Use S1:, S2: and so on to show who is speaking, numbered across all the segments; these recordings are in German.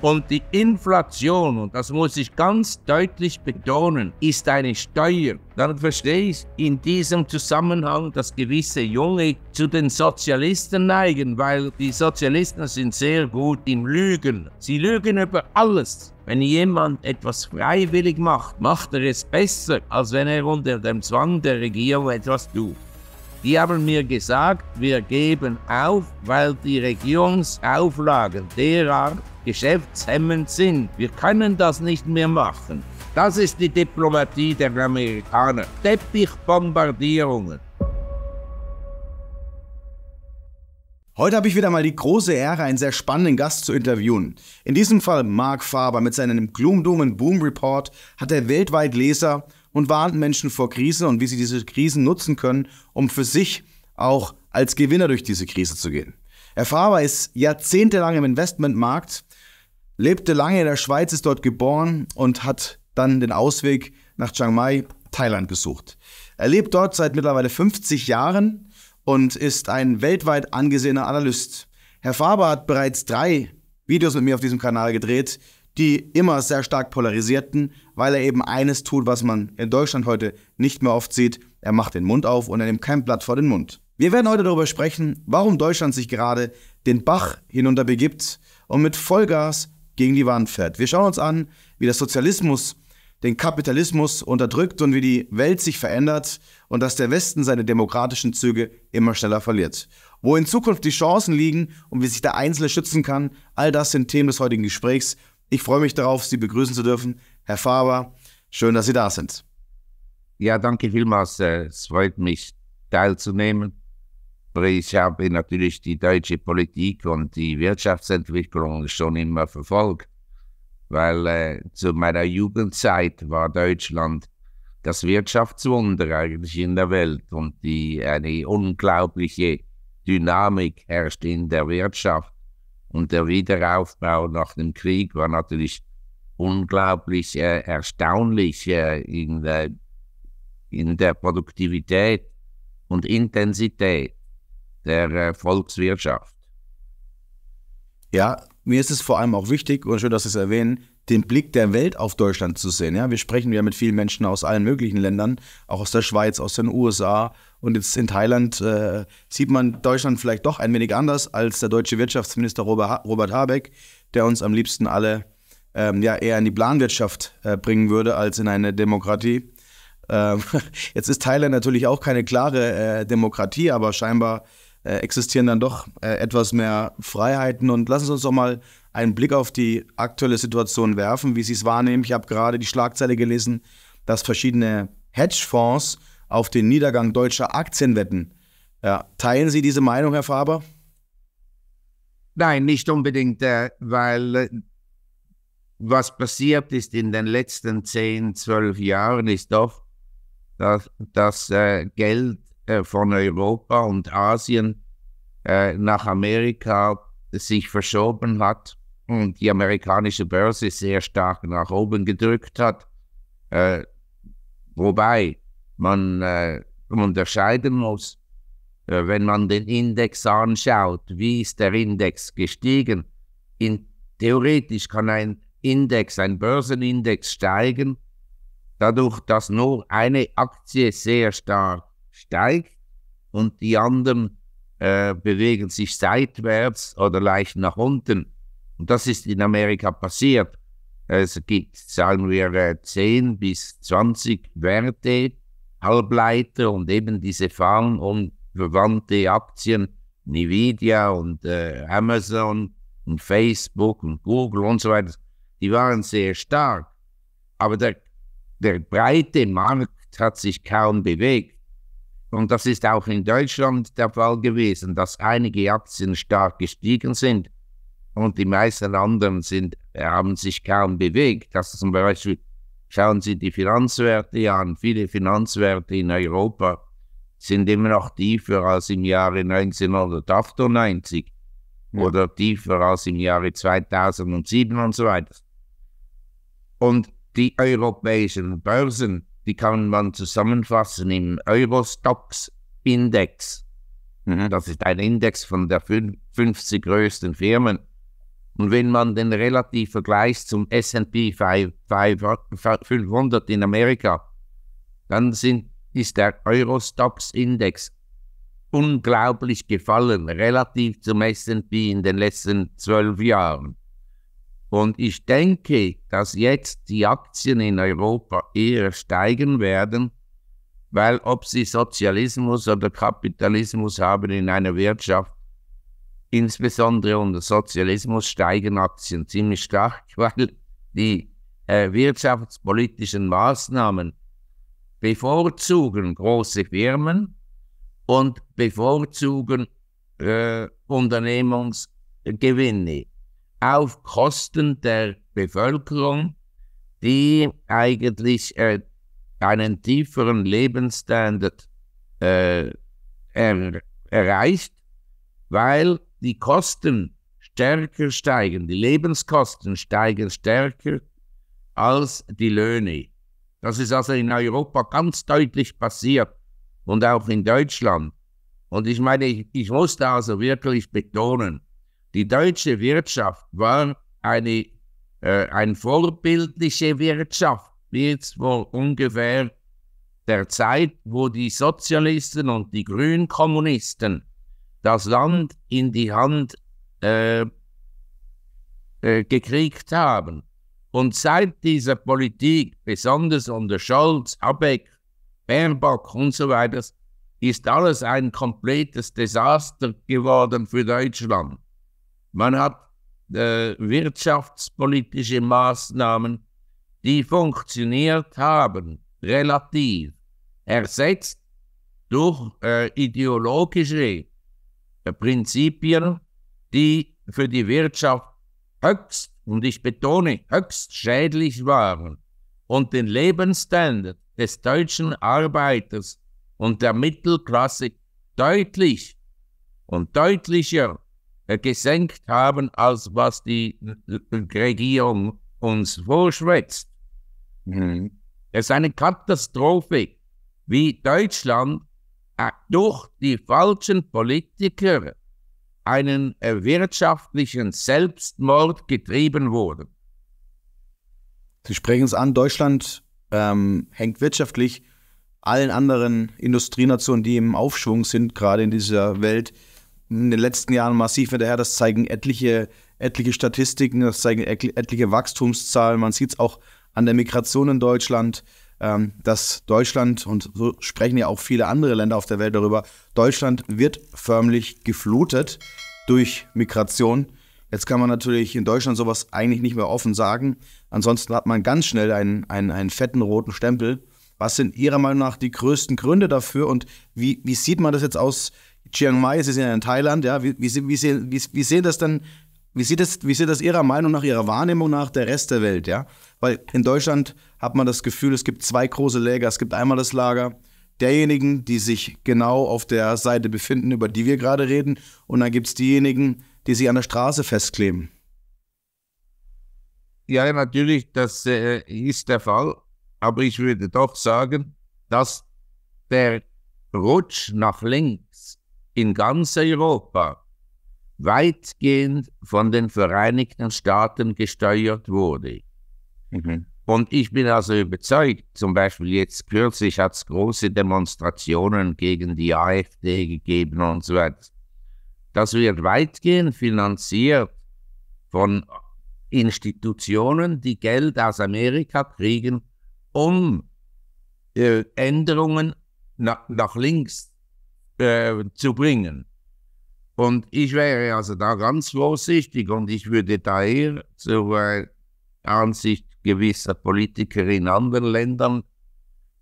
S1: Und die Inflation, und das muss ich ganz deutlich betonen, ist eine Steuer. Dann verstehe ich in diesem Zusammenhang, dass gewisse Junge zu den Sozialisten neigen, weil die Sozialisten sind sehr gut im Lügen. Sie lügen über alles. Wenn jemand etwas freiwillig macht, macht er es besser, als wenn er unter dem Zwang der Regierung etwas tut. Die haben mir gesagt, wir geben auf, weil die Regierungsauflagen derart geschäftshemmend sind. Wir können das nicht mehr machen. Das ist die Diplomatie der Amerikaner. Teppichbombardierungen.
S2: Heute habe ich wieder mal die große Ehre, einen sehr spannenden Gast zu interviewen. In diesem Fall Mark Faber mit seinem Gloomdomen Boom Report hat er weltweit Leser und warnt Menschen vor Krisen und wie sie diese Krisen nutzen können, um für sich auch als Gewinner durch diese Krise zu gehen. Herr Faber ist jahrzehntelang im Investmentmarkt lebte lange in der Schweiz, ist dort geboren und hat dann den Ausweg nach Chiang Mai, Thailand gesucht. Er lebt dort seit mittlerweile 50 Jahren und ist ein weltweit angesehener Analyst. Herr Faber hat bereits drei Videos mit mir auf diesem Kanal gedreht, die immer sehr stark polarisierten, weil er eben eines tut, was man in Deutschland heute nicht mehr oft sieht. Er macht den Mund auf und er nimmt kein Blatt vor den Mund. Wir werden heute darüber sprechen, warum Deutschland sich gerade den Bach hinunterbegibt und mit Vollgas gegen die Wand fährt. Wir schauen uns an, wie der Sozialismus den Kapitalismus unterdrückt und wie die Welt sich verändert und dass der Westen seine demokratischen Züge immer schneller verliert. Wo in Zukunft die Chancen liegen und wie sich der Einzelne schützen kann, all das sind Themen des heutigen Gesprächs. Ich freue mich darauf, Sie begrüßen zu dürfen. Herr Faber, schön, dass Sie da sind. Ja, danke vielmals. Äh, es freut mich, teilzunehmen
S1: ich habe natürlich die deutsche Politik und die Wirtschaftsentwicklung schon immer verfolgt, weil äh, zu meiner Jugendzeit war Deutschland das Wirtschaftswunder eigentlich in der Welt und die, eine unglaubliche Dynamik herrscht in der Wirtschaft. Und der Wiederaufbau nach dem Krieg war natürlich unglaublich äh, erstaunlich äh, in, der, in der Produktivität und Intensität
S2: der äh, Volkswirtschaft. Ja, mir ist es vor allem auch wichtig, und schön, dass Sie es erwähnen, den Blick der Welt auf Deutschland zu sehen. Ja, wir sprechen ja mit vielen Menschen aus allen möglichen Ländern, auch aus der Schweiz, aus den USA. Und jetzt in Thailand äh, sieht man Deutschland vielleicht doch ein wenig anders als der deutsche Wirtschaftsminister Robert, ha Robert Habeck, der uns am liebsten alle ähm, ja, eher in die Planwirtschaft äh, bringen würde als in eine Demokratie. Ähm, jetzt ist Thailand natürlich auch keine klare äh, Demokratie, aber scheinbar äh, existieren dann doch äh, etwas mehr Freiheiten. Und lassen Sie uns doch mal einen Blick auf die aktuelle Situation werfen, wie Sie es wahrnehmen. Ich habe gerade die Schlagzeile gelesen, dass verschiedene Hedgefonds auf den Niedergang deutscher Aktien wetten. Ja, teilen Sie diese Meinung, Herr Faber? Nein, nicht unbedingt, äh, weil äh,
S1: was passiert ist in den letzten 10, 12 Jahren, ist doch, dass das äh, Geld äh, von Europa und Asien äh, nach Amerika sich verschoben hat und die amerikanische Börse sehr stark nach oben gedrückt hat. Äh, wobei man unterscheiden muss, wenn man den Index anschaut, wie ist der Index gestiegen. In, theoretisch kann ein Index, ein Börsenindex steigen, dadurch, dass nur eine Aktie sehr stark steigt und die anderen äh, bewegen sich seitwärts oder leicht nach unten. Und das ist in Amerika passiert. Es gibt, sagen wir, 10 äh, bis 20 Werte, Halbleiter und eben diese Farm und verwandte Aktien, Nvidia und äh, Amazon und Facebook und Google und so weiter, die waren sehr stark. Aber der, der breite Markt hat sich kaum bewegt. Und das ist auch in Deutschland der Fall gewesen, dass einige Aktien stark gestiegen sind und die meisten anderen sind, äh, haben sich kaum bewegt. Das zum Beispiel, schauen Sie die Finanzwerte an, viele Finanzwerte in Europa sind immer noch tiefer als im Jahre 1998 ja. oder tiefer als im Jahre 2007 und so weiter. Und die europäischen Börsen die kann man zusammenfassen im Eurostox Index. Mhm. Das ist ein Index von der 50 größten Firmen. Und wenn man den relativ vergleicht zum SP 500 in Amerika, dann sind, ist der Eurostox Index unglaublich gefallen, relativ zum SP in den letzten zwölf Jahren. Und ich denke, dass jetzt die Aktien in Europa eher steigen werden, weil ob sie Sozialismus oder Kapitalismus haben in einer Wirtschaft, insbesondere unter Sozialismus steigen Aktien ziemlich stark, weil die äh, wirtschaftspolitischen Maßnahmen bevorzugen große Firmen und bevorzugen äh, Unternehmensgewinne auf Kosten der Bevölkerung, die eigentlich äh, einen tieferen Lebensstandard äh, er, erreicht, weil die Kosten stärker steigen, die Lebenskosten steigen stärker als die Löhne. Das ist also in Europa ganz deutlich passiert und auch in Deutschland. Und ich meine, ich, ich muss da also wirklich betonen, die deutsche Wirtschaft war eine, äh, eine vorbildliche Wirtschaft, wie jetzt wohl ungefähr der Zeit, wo die Sozialisten und die Grünkommunisten das Land in die Hand äh, äh, gekriegt haben. Und seit dieser Politik, besonders unter Scholz, Abeck, Baerbock und so weiter, ist alles ein komplettes Desaster geworden für Deutschland. Man hat äh, wirtschaftspolitische Maßnahmen, die funktioniert haben, relativ, ersetzt durch äh, ideologische äh, Prinzipien, die für die Wirtschaft höchst, und ich betone, höchst schädlich waren und den Lebensstandard des deutschen Arbeiters und der Mittelklasse deutlich und deutlicher äh, gesenkt haben, als was die Regierung uns vorschwätzt. Mhm. Es ist eine Katastrophe, wie Deutschland äh, durch die falschen Politiker einen äh, wirtschaftlichen Selbstmord getrieben
S2: wurde. Sie sprechen es an, Deutschland ähm, hängt wirtschaftlich allen anderen Industrienationen, die im Aufschwung sind, gerade in dieser Welt, in den letzten Jahren massiv hinterher. Das zeigen etliche, etliche Statistiken, das zeigen etliche Wachstumszahlen. Man sieht es auch an der Migration in Deutschland, ähm, dass Deutschland, und so sprechen ja auch viele andere Länder auf der Welt darüber, Deutschland wird förmlich geflutet durch Migration. Jetzt kann man natürlich in Deutschland sowas eigentlich nicht mehr offen sagen. Ansonsten hat man ganz schnell einen, einen, einen fetten roten Stempel. Was sind Ihrer Meinung nach die größten Gründe dafür und wie, wie sieht man das jetzt aus Chiang Mai, Sie sind ja in Thailand, ja, wie, wie, wie, wie, wie sehen das dann, wie sieht das, wie sieht das Ihrer Meinung nach, Ihrer Wahrnehmung nach der Rest der Welt, ja? Weil in Deutschland hat man das Gefühl, es gibt zwei große Lager, es gibt einmal das Lager derjenigen, die sich genau auf der Seite befinden, über die wir gerade reden, und dann gibt es diejenigen, die sich an der Straße festkleben.
S1: Ja, natürlich, das äh, ist der Fall. Aber ich würde doch sagen, dass der Rutsch nach links in ganz Europa weitgehend von den Vereinigten Staaten gesteuert wurde. Mhm. Und ich bin also überzeugt, zum Beispiel jetzt kürzlich hat es große Demonstrationen gegen die AfD gegeben und so weiter. Das wird weitgehend finanziert von Institutionen, die Geld aus Amerika kriegen, um äh, Änderungen na nach links äh, zu bringen. Und ich wäre also da ganz vorsichtig und ich würde daher zur äh, Ansicht gewisser Politiker in anderen Ländern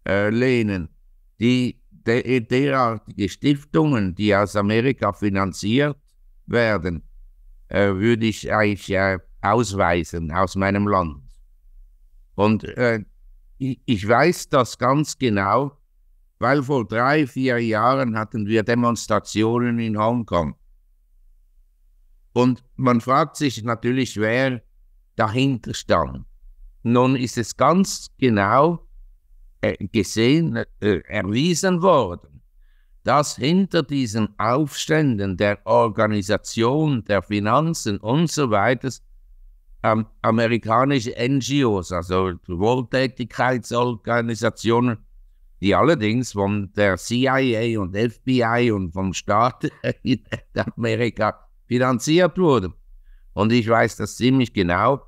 S1: äh, lehnen, die de äh, derartige Stiftungen, die aus Amerika finanziert werden, äh, würde ich eigentlich äh, ausweisen aus meinem Land. Und ich, äh, ich weiß das ganz genau, weil vor drei, vier Jahren hatten wir Demonstrationen in Hongkong. Und man fragt sich natürlich, wer dahinter stand. Nun ist es ganz genau äh, gesehen, äh, erwiesen worden, dass hinter diesen Aufständen der Organisation, der Finanzen und so weiter ähm, amerikanische NGOs, also Wohltätigkeitsorganisationen, die allerdings von der CIA und FBI und vom Staat in Amerika finanziert wurden. Und ich weiß das ziemlich genau,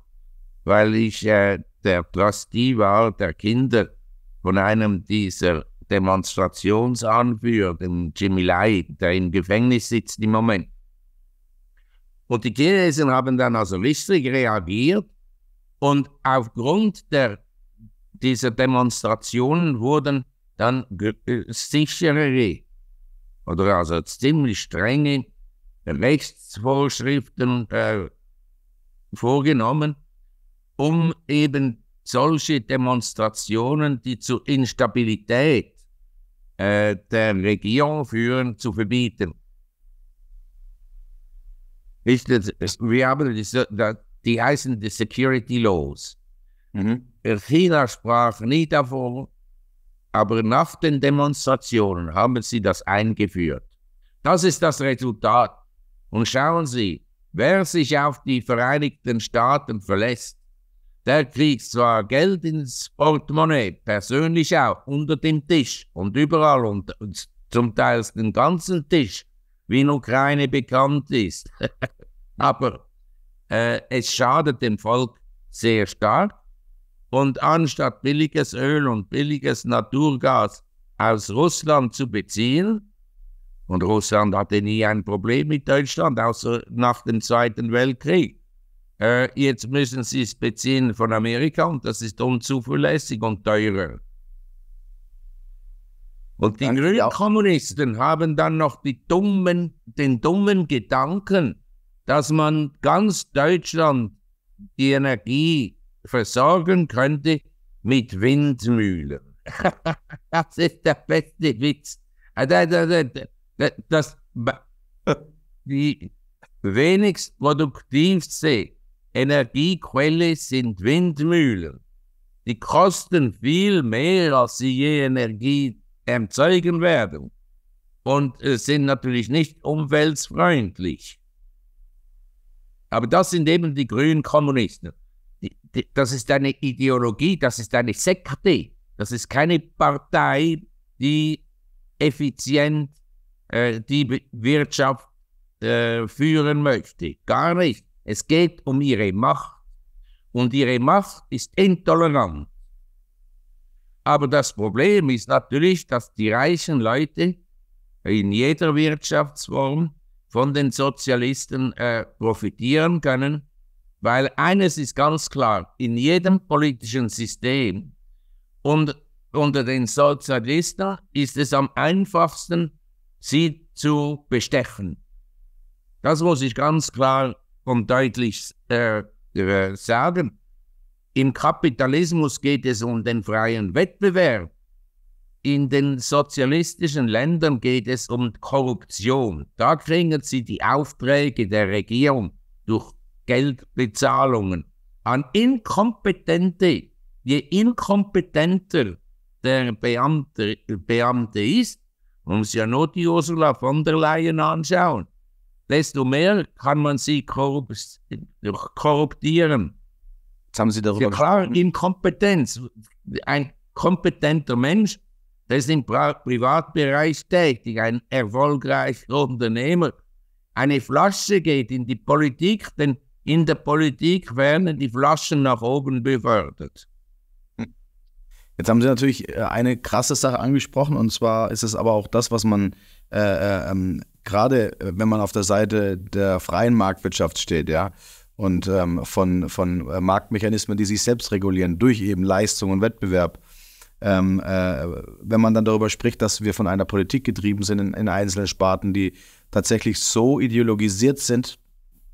S1: weil ich äh, der Trustee war der Kinder von einem dieser Demonstrationsanführer, dem Jimmy Lai, der im Gefängnis sitzt im Moment. Und die Chinesen haben dann also listig reagiert und aufgrund der, dieser Demonstrationen wurden dann sichere äh, oder also ziemlich strenge Rechtsvorschriften äh, vorgenommen, um eben solche Demonstrationen, die zu Instabilität äh, der Regierung führen, zu verbieten. Ich, wir haben diese, die heißen die Security Laws. Mhm. China sprach nie davon, aber nach den Demonstrationen haben sie das eingeführt. Das ist das Resultat. Und schauen Sie, wer sich auf die Vereinigten Staaten verlässt, der kriegt zwar Geld ins Portemonnaie, persönlich auch, unter dem Tisch und überall und, und zum Teil den ganzen Tisch, wie in Ukraine bekannt ist. aber äh, es schadet dem Volk sehr stark und anstatt billiges Öl und billiges Naturgas aus Russland zu beziehen, und Russland hatte nie ein Problem mit Deutschland, außer nach dem Zweiten Weltkrieg. Äh, jetzt müssen sie es beziehen von Amerika und das ist unzuverlässig und teurer. Und die Kommunisten haben dann noch dummen, den dummen Gedanken, dass man ganz Deutschland die Energie versorgen könnte mit Windmühlen. das ist der beste Witz. Äh, das, die wenigst produktivste Energiequelle sind Windmühlen. Die kosten viel mehr, als sie je Energie erzeugen werden und äh, sind natürlich nicht umweltfreundlich. Aber das sind eben die grünen Kommunisten das ist eine Ideologie, das ist eine Sekte, das ist keine Partei, die effizient äh, die Wirtschaft äh, führen möchte. Gar nicht. Es geht um ihre Macht und ihre Macht ist intolerant. Aber das Problem ist natürlich, dass die reichen Leute in jeder Wirtschaftsform von den Sozialisten äh, profitieren können weil eines ist ganz klar, in jedem politischen System und unter den Sozialisten ist es am einfachsten, sie zu bestechen. Das muss ich ganz klar und deutlich äh, äh sagen. Im Kapitalismus geht es um den freien Wettbewerb. In den sozialistischen Ländern geht es um Korruption. Da kriegen sie die Aufträge der Regierung durch Geldbezahlungen an Inkompetente. Je inkompetenter der Beamte, Beamte ist, man muss ja nur die Ursula von der Leyen anschauen, desto mehr kann man sie korrup korruptieren. Jetzt haben Sie darüber ja, klar, gesprochen. Inkompetenz. Ein kompetenter Mensch, der ist im Pri Privatbereich tätig, ein erfolgreicher Unternehmer. Eine Flasche geht in die Politik, denn in der Politik werden die Flaschen nach oben befördert.
S2: Jetzt haben Sie natürlich äh, eine krasse Sache angesprochen und zwar ist es aber auch das, was man äh, äh ähm, gerade, äh, wenn man auf der Seite der freien Marktwirtschaft steht, ja, und ähm, von, von Marktmechanismen, die sich selbst regulieren durch eben Leistung und Wettbewerb. Ähm, äh, wenn man dann darüber spricht, dass wir von einer Politik getrieben sind in, in einzelnen Sparten, die tatsächlich so ideologisiert sind,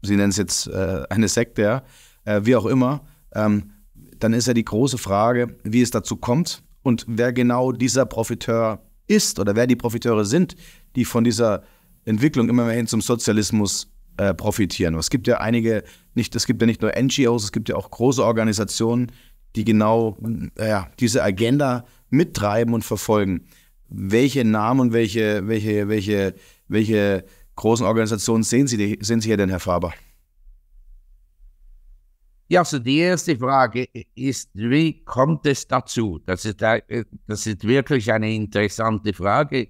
S2: Sie nennen es jetzt äh, eine Sekte, ja, äh, wie auch immer, ähm, dann ist ja die große Frage, wie es dazu kommt und wer genau dieser Profiteur ist oder wer die Profiteure sind, die von dieser Entwicklung immer mehr hin zum Sozialismus äh, profitieren. Es gibt ja einige, nicht, es gibt ja nicht nur NGOs, es gibt ja auch große Organisationen, die genau äh, ja, diese Agenda mittreiben und verfolgen. Welche Namen und welche, welche, welche, welche großen Organisationen sehen Sie, die, sehen Sie hier denn, Herr Faber?
S1: Ja, also die erste Frage ist, wie kommt es dazu? Das ist, das ist wirklich eine interessante Frage,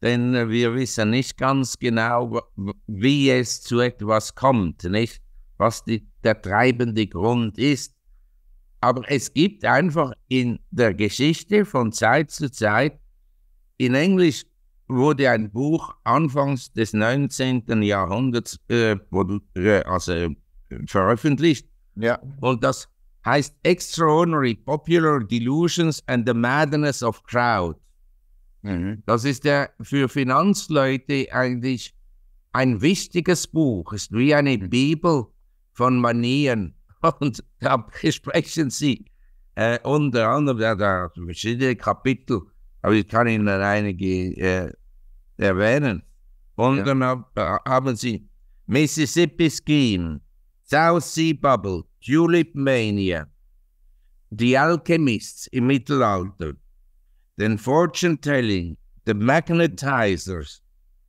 S1: denn wir wissen nicht ganz genau, wie es zu etwas kommt, nicht? was die, der treibende Grund ist. Aber es gibt einfach in der Geschichte von Zeit zu Zeit in Englisch wurde ein Buch anfangs des 19. Jahrhunderts äh, äh also, äh, veröffentlicht. Ja. Und das heißt Extraordinary Popular Delusions and the Madness of Crowd. Mhm. Das ist der für Finanzleute eigentlich ein wichtiges Buch, ist wie eine mhm. Bibel von Manieren. Und da sprechen sie äh, unter anderem da, da verschiedene Kapitel aber ich kann Ihnen einige äh, erwähnen. Und ja. dann äh, haben Sie Mississippi Scheme, South Sea Bubble, Tulip Mania, The Alchemists im Mittelalter, den Fortune Telling, The Magnetizers,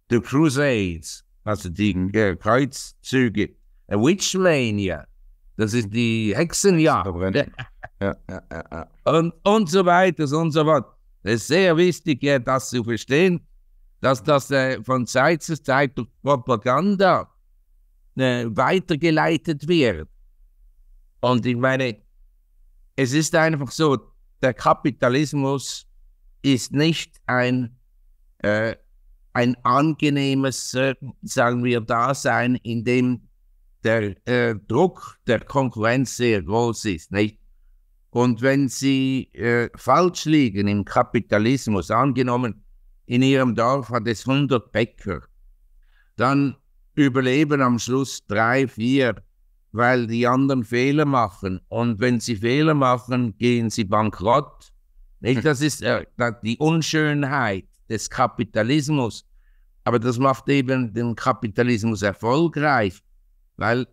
S1: The Crusades, also die mhm. äh, Kreuzzüge, A Mania, das ist die Hexenjagd. Ja, ja, ja, und, und so weiter und so fort. Es ist sehr wichtig, ja, das zu verstehen, dass das äh, von Zeit zu Zeit durch Propaganda äh, weitergeleitet wird. Und ich meine, es ist einfach so, der Kapitalismus ist nicht ein, äh, ein angenehmes, äh, sagen wir, Dasein, in dem der äh, Druck der Konkurrenz sehr groß ist. Nicht? Und wenn sie äh, falsch liegen im Kapitalismus, angenommen, in ihrem Dorf hat es 100 Bäcker, dann überleben am Schluss drei, vier, weil die anderen Fehler machen. Und wenn sie Fehler machen, gehen sie bankrott. Nicht? Hm. Das ist äh, die Unschönheit des Kapitalismus. Aber das macht eben den Kapitalismus erfolgreich, weil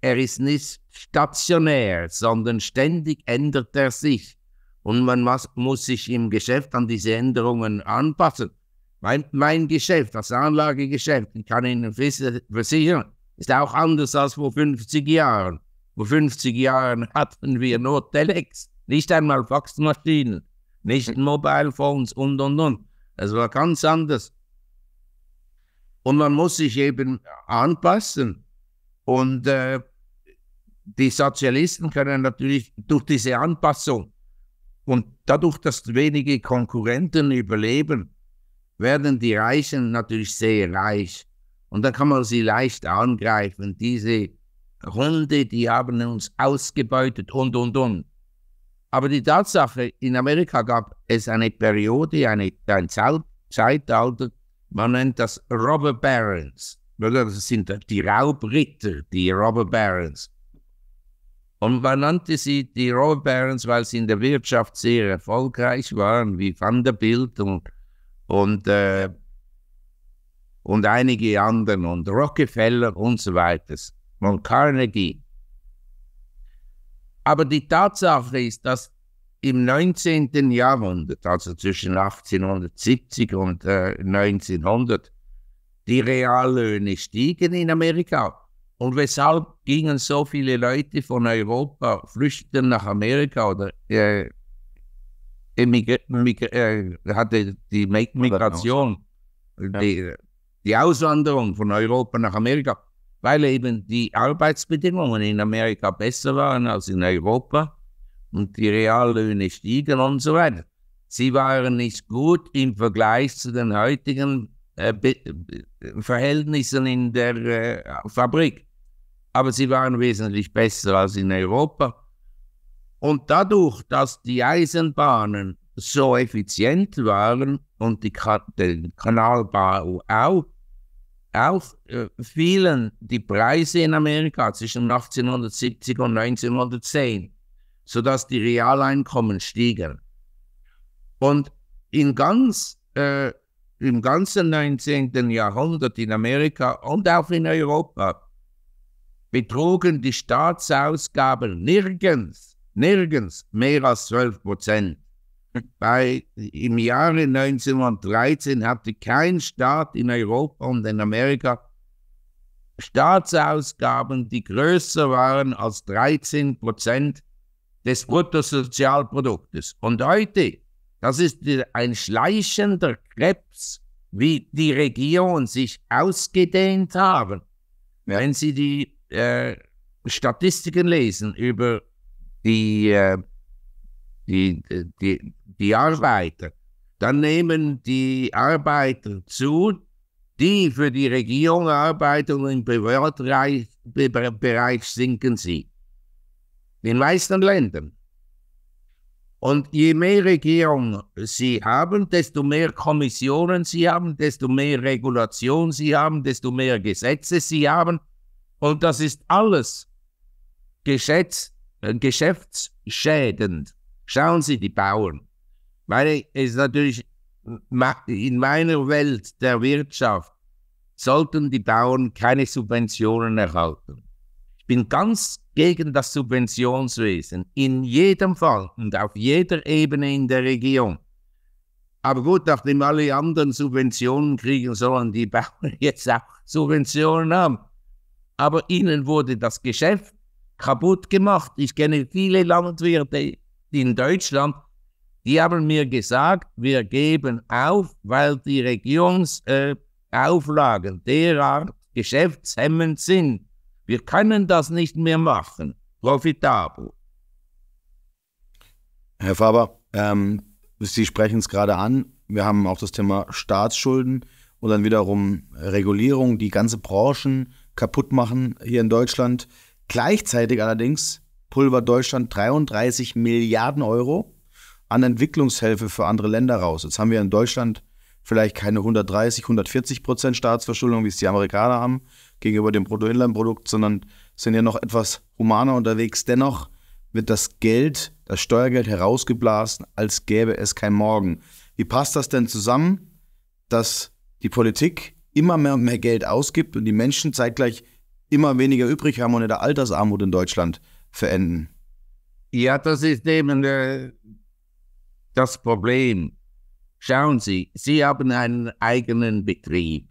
S1: er ist nicht stationär, sondern ständig ändert er sich. Und man muss sich im Geschäft an diese Änderungen anpassen. Mein, mein Geschäft, das Anlagegeschäft, ich kann Ihnen versichern, ist auch anders als vor 50 Jahren. Vor 50 Jahren hatten wir nur Telex, nicht einmal Faxmaschinen, nicht Mobile Phones und und und. Es war ganz anders. Und man muss sich eben anpassen. Und äh, die Sozialisten können natürlich durch diese Anpassung und dadurch, dass wenige Konkurrenten überleben, werden die Reichen natürlich sehr reich. Und dann kann man sie leicht angreifen. Diese Hunde, die haben uns ausgebeutet und, und, und. Aber die Tatsache, in Amerika gab es eine Periode, eine, ein Zeitalter, man nennt das Robber Barons. Das sind die Raubritter, die Robber Barons. Und man nannte sie die Robber Barons, weil sie in der Wirtschaft sehr erfolgreich waren, wie Vanderbilt und, und, äh, eh, und einige anderen und Rockefeller und so weiter und Carnegie. Aber die Tatsache ist, dass im 19. Jahrhundert, also zwischen 1870 und äh, 1900, die Reallöhne stiegen in Amerika. Und weshalb gingen so viele Leute von Europa, flüchteten nach Amerika oder äh, äh, hatte die Migration, die, die Auswanderung von Europa nach Amerika, weil eben die Arbeitsbedingungen in Amerika besser waren als in Europa und die Reallöhne stiegen und so weiter. Sie waren nicht gut im Vergleich zu den heutigen äh, äh, Verhältnissen in der äh, Fabrik. Aber sie waren wesentlich besser als in Europa. Und dadurch, dass die Eisenbahnen so effizient waren und die Ka den Kanalbau auch, auch äh, fielen die Preise in Amerika zwischen 1870 und 1910, sodass die Realeinkommen stiegen. Und in ganz äh, im ganzen 19. Jahrhundert in Amerika und auch in Europa betrugen die Staatsausgaben nirgends, nirgends mehr als 12 Prozent. Bei, Im Jahre 1913 hatte kein Staat in Europa und in Amerika Staatsausgaben, die größer waren als 13 Prozent des Bruttosozialproduktes. Und heute das ist ein schleichender Krebs, wie die Region sich ausgedehnt haben. Ja. Wenn Sie die äh, Statistiken lesen über die, äh, die, die, die Arbeiter, dann nehmen die Arbeiter zu, die für die Regierung arbeiten und im Bereich sinken sie. In meisten Ländern. Und je mehr Regierung sie haben, desto mehr Kommissionen sie haben, desto mehr Regulation sie haben, desto mehr Gesetze sie haben. Und das ist alles Geschäfts äh, geschäftsschädend. Schauen Sie die Bauern. Weil es natürlich in meiner Welt der Wirtschaft sollten die Bauern keine Subventionen erhalten bin ganz gegen das Subventionswesen, in jedem Fall und auf jeder Ebene in der Region. Aber gut, nachdem alle anderen Subventionen kriegen sollen, die Bauern jetzt auch Subventionen haben. Aber ihnen wurde das Geschäft kaputt gemacht. Ich kenne viele Landwirte in Deutschland, die haben mir gesagt, wir geben auf, weil die Regionsauflagen äh, derart geschäftshemmend sind. Wir können das nicht mehr machen. Profitabel.
S2: Herr Faber, ähm, Sie sprechen es gerade an. Wir haben auch das Thema Staatsschulden und dann wiederum Regulierung, die ganze Branchen kaputt machen hier in Deutschland. Gleichzeitig allerdings pulvert Deutschland 33 Milliarden Euro an Entwicklungshilfe für andere Länder raus. Jetzt haben wir in Deutschland vielleicht keine 130, 140 Prozent Staatsverschuldung, wie es die Amerikaner haben, gegenüber dem Bruttoinlandprodukt, sondern sind ja noch etwas humaner unterwegs. Dennoch wird das Geld, das Steuergeld herausgeblasen, als gäbe es kein Morgen. Wie passt das denn zusammen, dass die Politik immer mehr und mehr Geld ausgibt und die Menschen zeitgleich immer weniger übrig haben und in der Altersarmut in Deutschland verenden?
S1: Ja, das ist eben äh, das Problem. Schauen Sie, Sie haben einen eigenen Betrieb.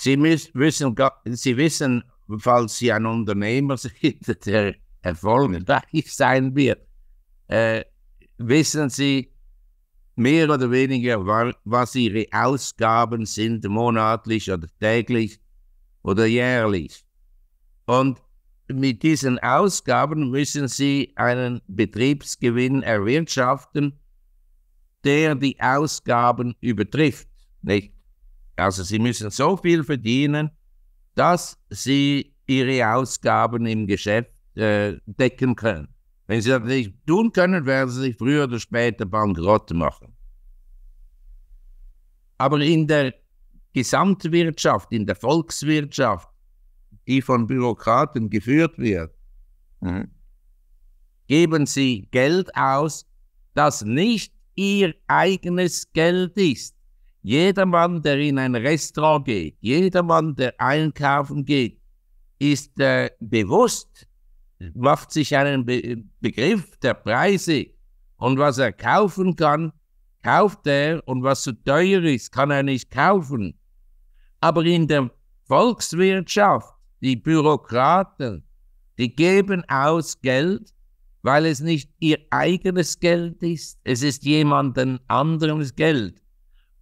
S1: Sie müssen, wissen, Sie wissen, falls Sie ein Unternehmer sind, der erfolgreich sein wird, äh, wissen Sie mehr oder weniger, was Ihre Ausgaben sind, monatlich oder täglich oder jährlich. Und mit diesen Ausgaben müssen Sie einen Betriebsgewinn erwirtschaften, der die Ausgaben übertrifft. Nicht? Also sie müssen so viel verdienen, dass sie ihre Ausgaben im Geschäft äh, decken können. Wenn sie das nicht tun können, werden sie sich früher oder später bankrott machen. Aber in der Gesamtwirtschaft, in der Volkswirtschaft, die von Bürokraten geführt wird, mhm. geben sie Geld aus, das nicht ihr eigenes Geld ist. Jedermann, der in ein Restaurant geht, jedermann, der einkaufen geht, ist äh, bewusst, macht sich einen Be Begriff der Preise und was er kaufen kann, kauft er und was zu so teuer ist, kann er nicht kaufen. Aber in der Volkswirtschaft, die Bürokraten, die geben aus Geld, weil es nicht ihr eigenes Geld ist, es ist jemanden anderes Geld.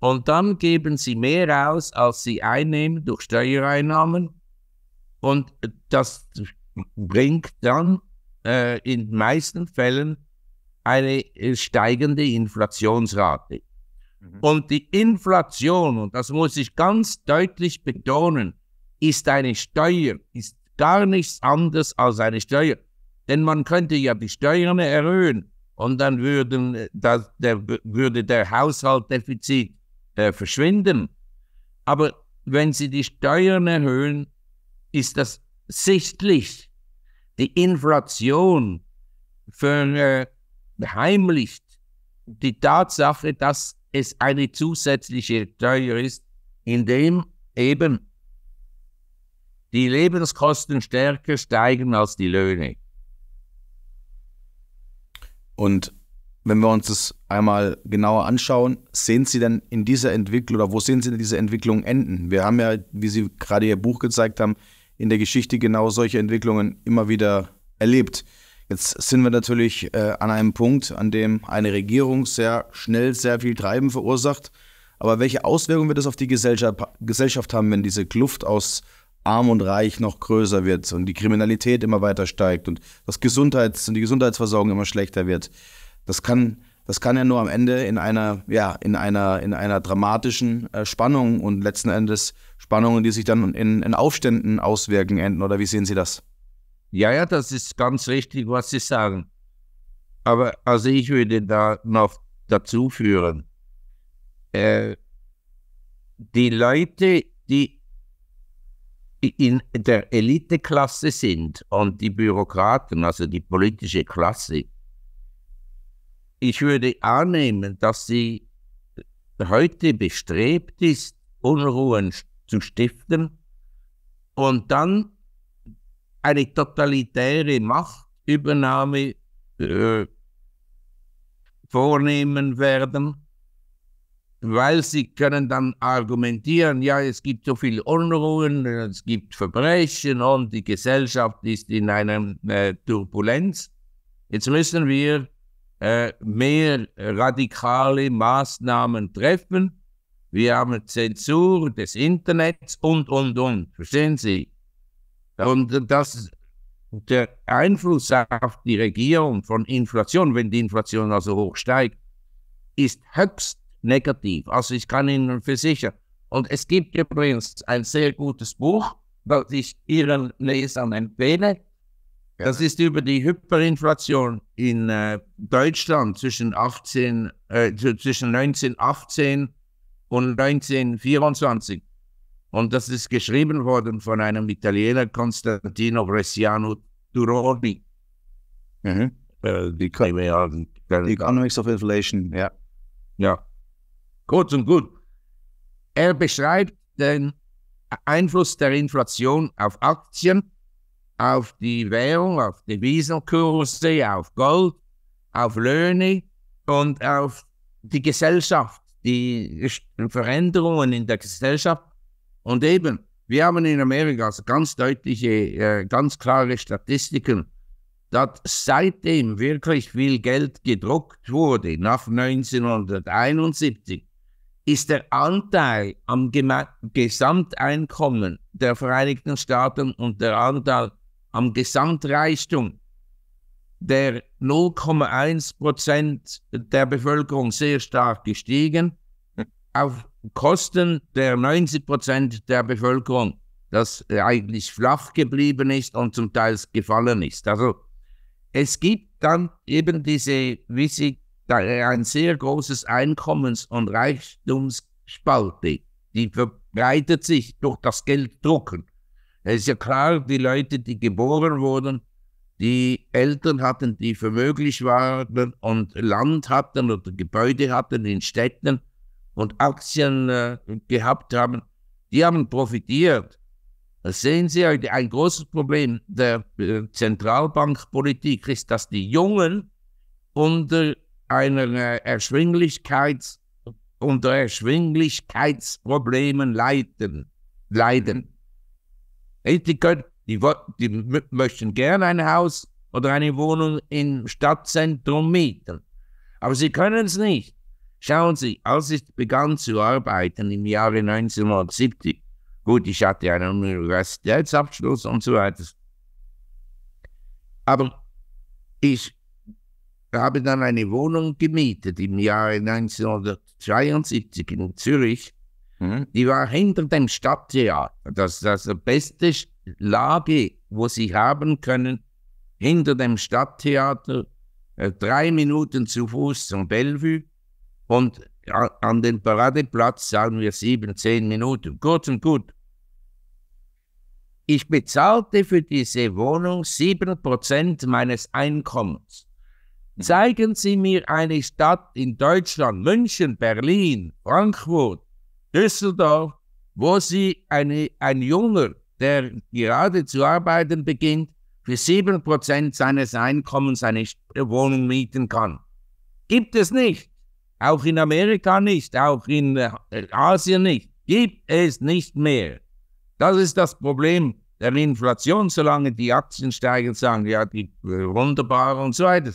S1: Und dann geben sie mehr aus, als sie einnehmen durch Steuereinnahmen. Und das bringt dann äh, in den meisten Fällen eine äh, steigende Inflationsrate. Mhm. Und die Inflation, und das muss ich ganz deutlich betonen, ist eine Steuer, ist gar nichts anderes als eine Steuer. Denn man könnte ja die Steuern erhöhen und dann würden, äh, das, der, würde der Haushalt äh, verschwinden. Aber wenn sie die Steuern erhöhen, ist das sichtlich. Die Inflation verheimlicht äh, die Tatsache, dass es eine zusätzliche Steuer ist, indem eben die Lebenskosten stärker steigen als die Löhne.
S2: Und wenn wir uns das einmal genauer anschauen, sehen Sie denn in dieser Entwicklung oder wo sehen Sie denn diese Entwicklung enden? Wir haben ja, wie Sie gerade Ihr Buch gezeigt haben, in der Geschichte genau solche Entwicklungen immer wieder erlebt. Jetzt sind wir natürlich äh, an einem Punkt, an dem eine Regierung sehr schnell sehr viel Treiben verursacht. Aber welche Auswirkungen wird es auf die Gesellschaft, Gesellschaft haben, wenn diese Kluft aus Arm und Reich noch größer wird und die Kriminalität immer weiter steigt und das Gesundheits- und die Gesundheitsversorgung immer schlechter wird? Das kann, das kann ja nur am Ende in einer, ja, in einer, in einer dramatischen äh, Spannung und letzten Endes Spannungen, die sich dann in, in Aufständen auswirken enden. Oder wie sehen Sie das? Ja, ja, das ist ganz richtig, was Sie
S1: sagen. Aber
S2: also ich würde da noch dazu führen,
S1: äh, die Leute, die in der Eliteklasse sind und die Bürokraten, also die politische Klasse, ich würde annehmen, dass sie heute bestrebt ist, Unruhen zu stiften und dann eine totalitäre Machtübernahme äh, vornehmen werden, weil sie können dann argumentieren, ja, es gibt so viel Unruhen, es gibt Verbrechen und die Gesellschaft ist in einer äh, Turbulenz. Jetzt müssen wir äh, mehr radikale Maßnahmen treffen. Wir haben Zensur des Internets und, und, und. Verstehen Sie? Und das, der Einfluss auf die Regierung von Inflation, wenn die Inflation also hoch steigt, ist höchst negativ. Also ich kann Ihnen versichern. Und es gibt übrigens ein sehr gutes Buch, das ich Ihren Lesern empfehle. Das ist über die Hyperinflation in äh, Deutschland zwischen, 18, äh, zwischen 1918 und 1924. Und das ist geschrieben worden von einem Italiener, Constantino Bresciano Duroni. Mhm. Äh, die Economics Economics of Inflation, ja. Ja. Kurz und gut. Er beschreibt den Einfluss der Inflation auf Aktien auf die Währung, auf Devisenkurse, auf Gold, auf Löhne und auf die Gesellschaft, die Veränderungen in der Gesellschaft. Und eben, wir haben in Amerika also ganz deutliche, äh, ganz klare Statistiken, dass seitdem wirklich viel Geld gedruckt wurde, nach 1971, ist der Anteil am Gesamt Gesamteinkommen der Vereinigten Staaten und der Anteil am Gesamtreichtum der 0,1 der Bevölkerung sehr stark gestiegen, hm. auf Kosten der 90 der Bevölkerung, das eigentlich flach geblieben ist und zum Teil gefallen ist. Also es gibt dann eben diese, wie Sie, äh, ein sehr großes Einkommens- und Reichtumsspalte, die verbreitet sich durch das Gelddrucken. Es ist ja klar, die Leute, die geboren wurden, die Eltern hatten, die vermöglich waren und Land hatten oder Gebäude hatten in Städten und Aktien äh, gehabt haben, die haben profitiert. Das sehen Sie heute. Ein großes Problem der äh, Zentralbankpolitik ist, dass die Jungen unter einer äh, Erschwinglichkeits, unter Erschwinglichkeitsproblemen leiden. leiden. Die, können, die, die möchten gerne ein Haus oder eine Wohnung im Stadtzentrum mieten. Aber sie können es nicht. Schauen Sie, als ich begann zu arbeiten im Jahre 1970, gut, ich hatte einen Universitätsabschluss und so weiter, aber ich habe dann eine Wohnung gemietet im Jahre 1972 in Zürich Mhm. Die war hinter dem Stadttheater. Das, das ist die beste Lage, wo sie haben können, hinter dem Stadttheater, äh, drei Minuten zu Fuß zum Bellevue und an den Paradeplatz sagen wir sieben, zehn Minuten. Kurz und gut. Ich bezahlte für diese Wohnung sieben Prozent meines Einkommens. Mhm. Zeigen Sie mir eine Stadt in Deutschland, München, Berlin, Frankfurt, Düsseldorf, wo sie eine, ein Junger, der gerade zu arbeiten beginnt, für 7% seines Einkommens eine Wohnung mieten kann. Gibt es nicht. Auch in Amerika nicht, auch in äh, Asien nicht. Gibt es nicht mehr. Das ist das Problem der Inflation, solange die Aktien steigen, sagen ja, die äh, wunderbar und so weiter.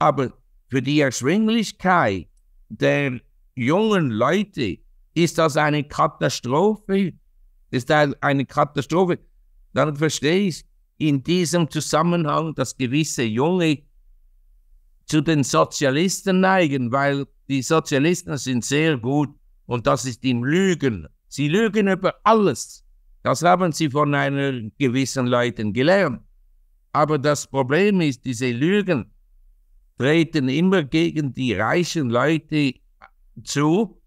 S1: Aber für die Erschwinglichkeit der jungen Leute ist das eine Katastrophe? Ist das eine Katastrophe? Dann verstehe ich in diesem Zusammenhang, dass gewisse Junge zu den Sozialisten neigen, weil die Sozialisten sind sehr gut und das ist im Lügen. Sie lügen über alles. Das haben sie von einer gewissen Leuten gelernt. Aber das Problem ist, diese Lügen treten immer gegen die reichen Leute zu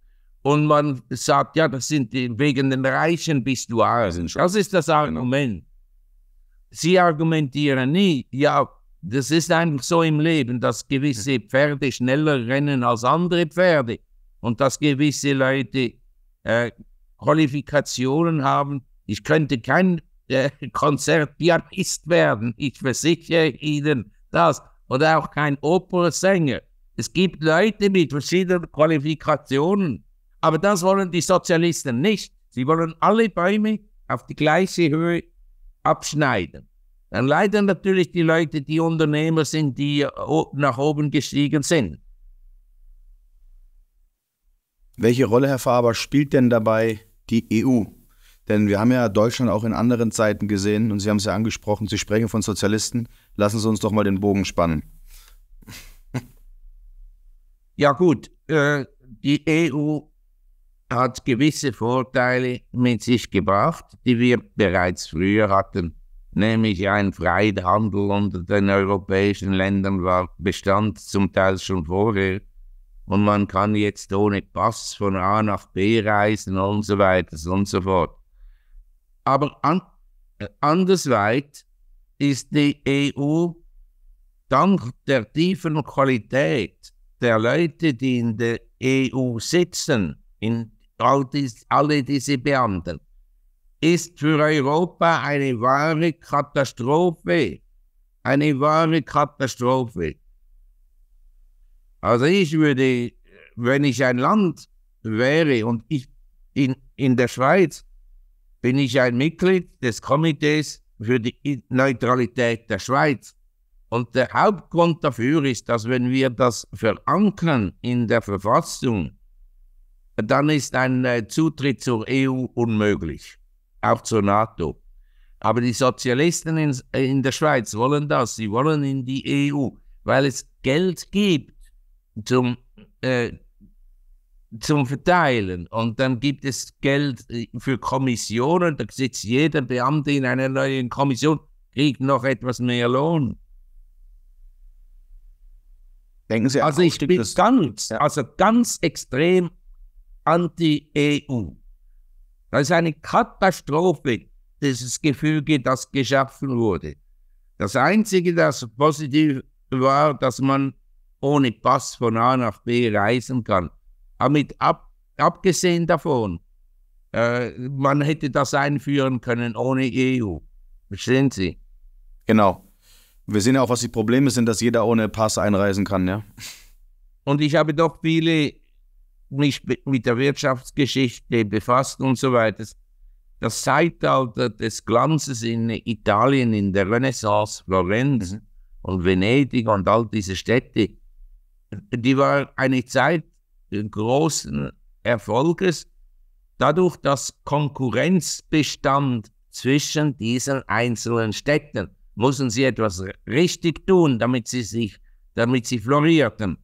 S1: und man sagt, ja, das sind die, wegen den Reichen bist du arm. Das ist das genau. Argument. Sie argumentieren nie, ja, das ist einfach so im Leben, dass gewisse Pferde schneller rennen als andere Pferde und dass gewisse Leute äh, Qualifikationen haben. Ich könnte kein äh, Konzertpianist werden, ich versichere Ihnen das. Oder auch kein Opernsänger. Es gibt Leute mit verschiedenen Qualifikationen aber das wollen die Sozialisten nicht. Sie wollen alle Bäume auf die gleiche Höhe abschneiden. Dann leiden natürlich die Leute, die Unternehmer sind, die nach oben gestiegen sind.
S2: Welche Rolle, Herr Faber, spielt denn dabei die EU? Denn wir haben ja Deutschland auch in anderen Zeiten gesehen und Sie haben es ja angesprochen, Sie sprechen von Sozialisten. Lassen Sie uns doch mal den Bogen spannen.
S1: Ja gut, äh, die EU hat gewisse Vorteile mit sich gebracht, die wir bereits früher hatten. Nämlich ein freier Handel unter den europäischen Ländern war bestand zum Teil schon vorher. Und man kann jetzt ohne Pass von A nach B reisen und so weiter und so fort. Aber an, äh, andersweit ist die EU dank der tiefen Qualität der Leute, die in der EU sitzen, in all diese Beamten, ist für Europa eine wahre Katastrophe. Eine wahre Katastrophe. Also ich würde, wenn ich ein Land wäre und ich in, in der Schweiz bin ich ein Mitglied des Komitees für die Neutralität der Schweiz. Und der Hauptgrund dafür ist, dass wenn wir das verankern in der Verfassung, dann ist ein äh, Zutritt zur EU unmöglich, auch zur NATO. Aber die Sozialisten in, äh, in der Schweiz wollen das, sie wollen in die EU, weil es Geld gibt zum, äh, zum Verteilen. Und dann gibt es Geld äh, für Kommissionen, da sitzt jeder Beamte in einer neuen Kommission, kriegt noch etwas mehr Lohn. Denken Sie also ich bin ganz, ja. also ganz extrem anti-EU. Das ist eine Katastrophe, dieses Gefüge, das geschaffen wurde. Das Einzige, das positiv war, dass man ohne Pass von A nach B reisen kann. Aber mit ab, abgesehen davon, äh, man hätte das einführen
S2: können ohne EU. Verstehen Sie? Genau. Wir sehen ja auch, was die Probleme sind, dass jeder ohne Pass einreisen kann, ja.
S1: Und ich habe doch viele mich mit, mit der Wirtschaftsgeschichte befasst und so weiter. Das Zeitalter des Glanzes in Italien, in der Renaissance, Florenz mhm. und Venedig und all diese Städte, die war eine Zeit großen Erfolges, dadurch, dass Konkurrenz bestand zwischen diesen einzelnen Städten. Mussten sie etwas richtig tun, damit sie sich, damit sie florierten.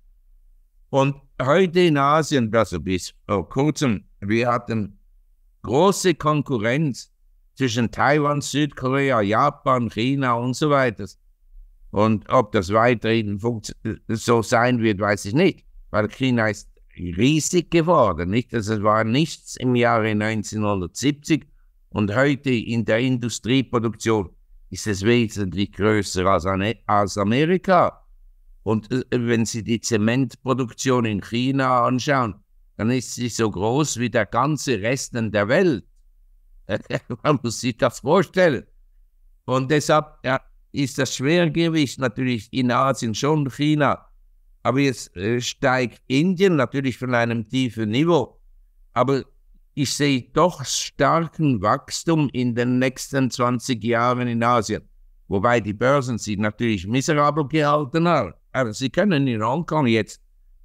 S1: Und heute in Asien, also bis vor kurzem, wir hatten große Konkurrenz zwischen Taiwan, Südkorea, Japan, China und so weiter. Und ob das weiterhin so sein wird, weiß ich nicht, weil China ist riesig geworden. Nicht? Also es war nichts im Jahre 1970 und heute in der Industrieproduktion ist es wesentlich größer als, Amerika. Und äh, wenn Sie die Zementproduktion in China anschauen, dann ist sie so groß wie der ganze Rest der Welt. Man muss sich das vorstellen. Und deshalb ja, ist das Schwergewicht natürlich in Asien schon China. Aber jetzt äh, steigt Indien natürlich von einem tiefen Niveau. Aber ich sehe doch starken Wachstum in den nächsten 20 Jahren in Asien. Wobei die Börsen sich natürlich miserabel gehalten haben. Aber Sie können in Hongkong jetzt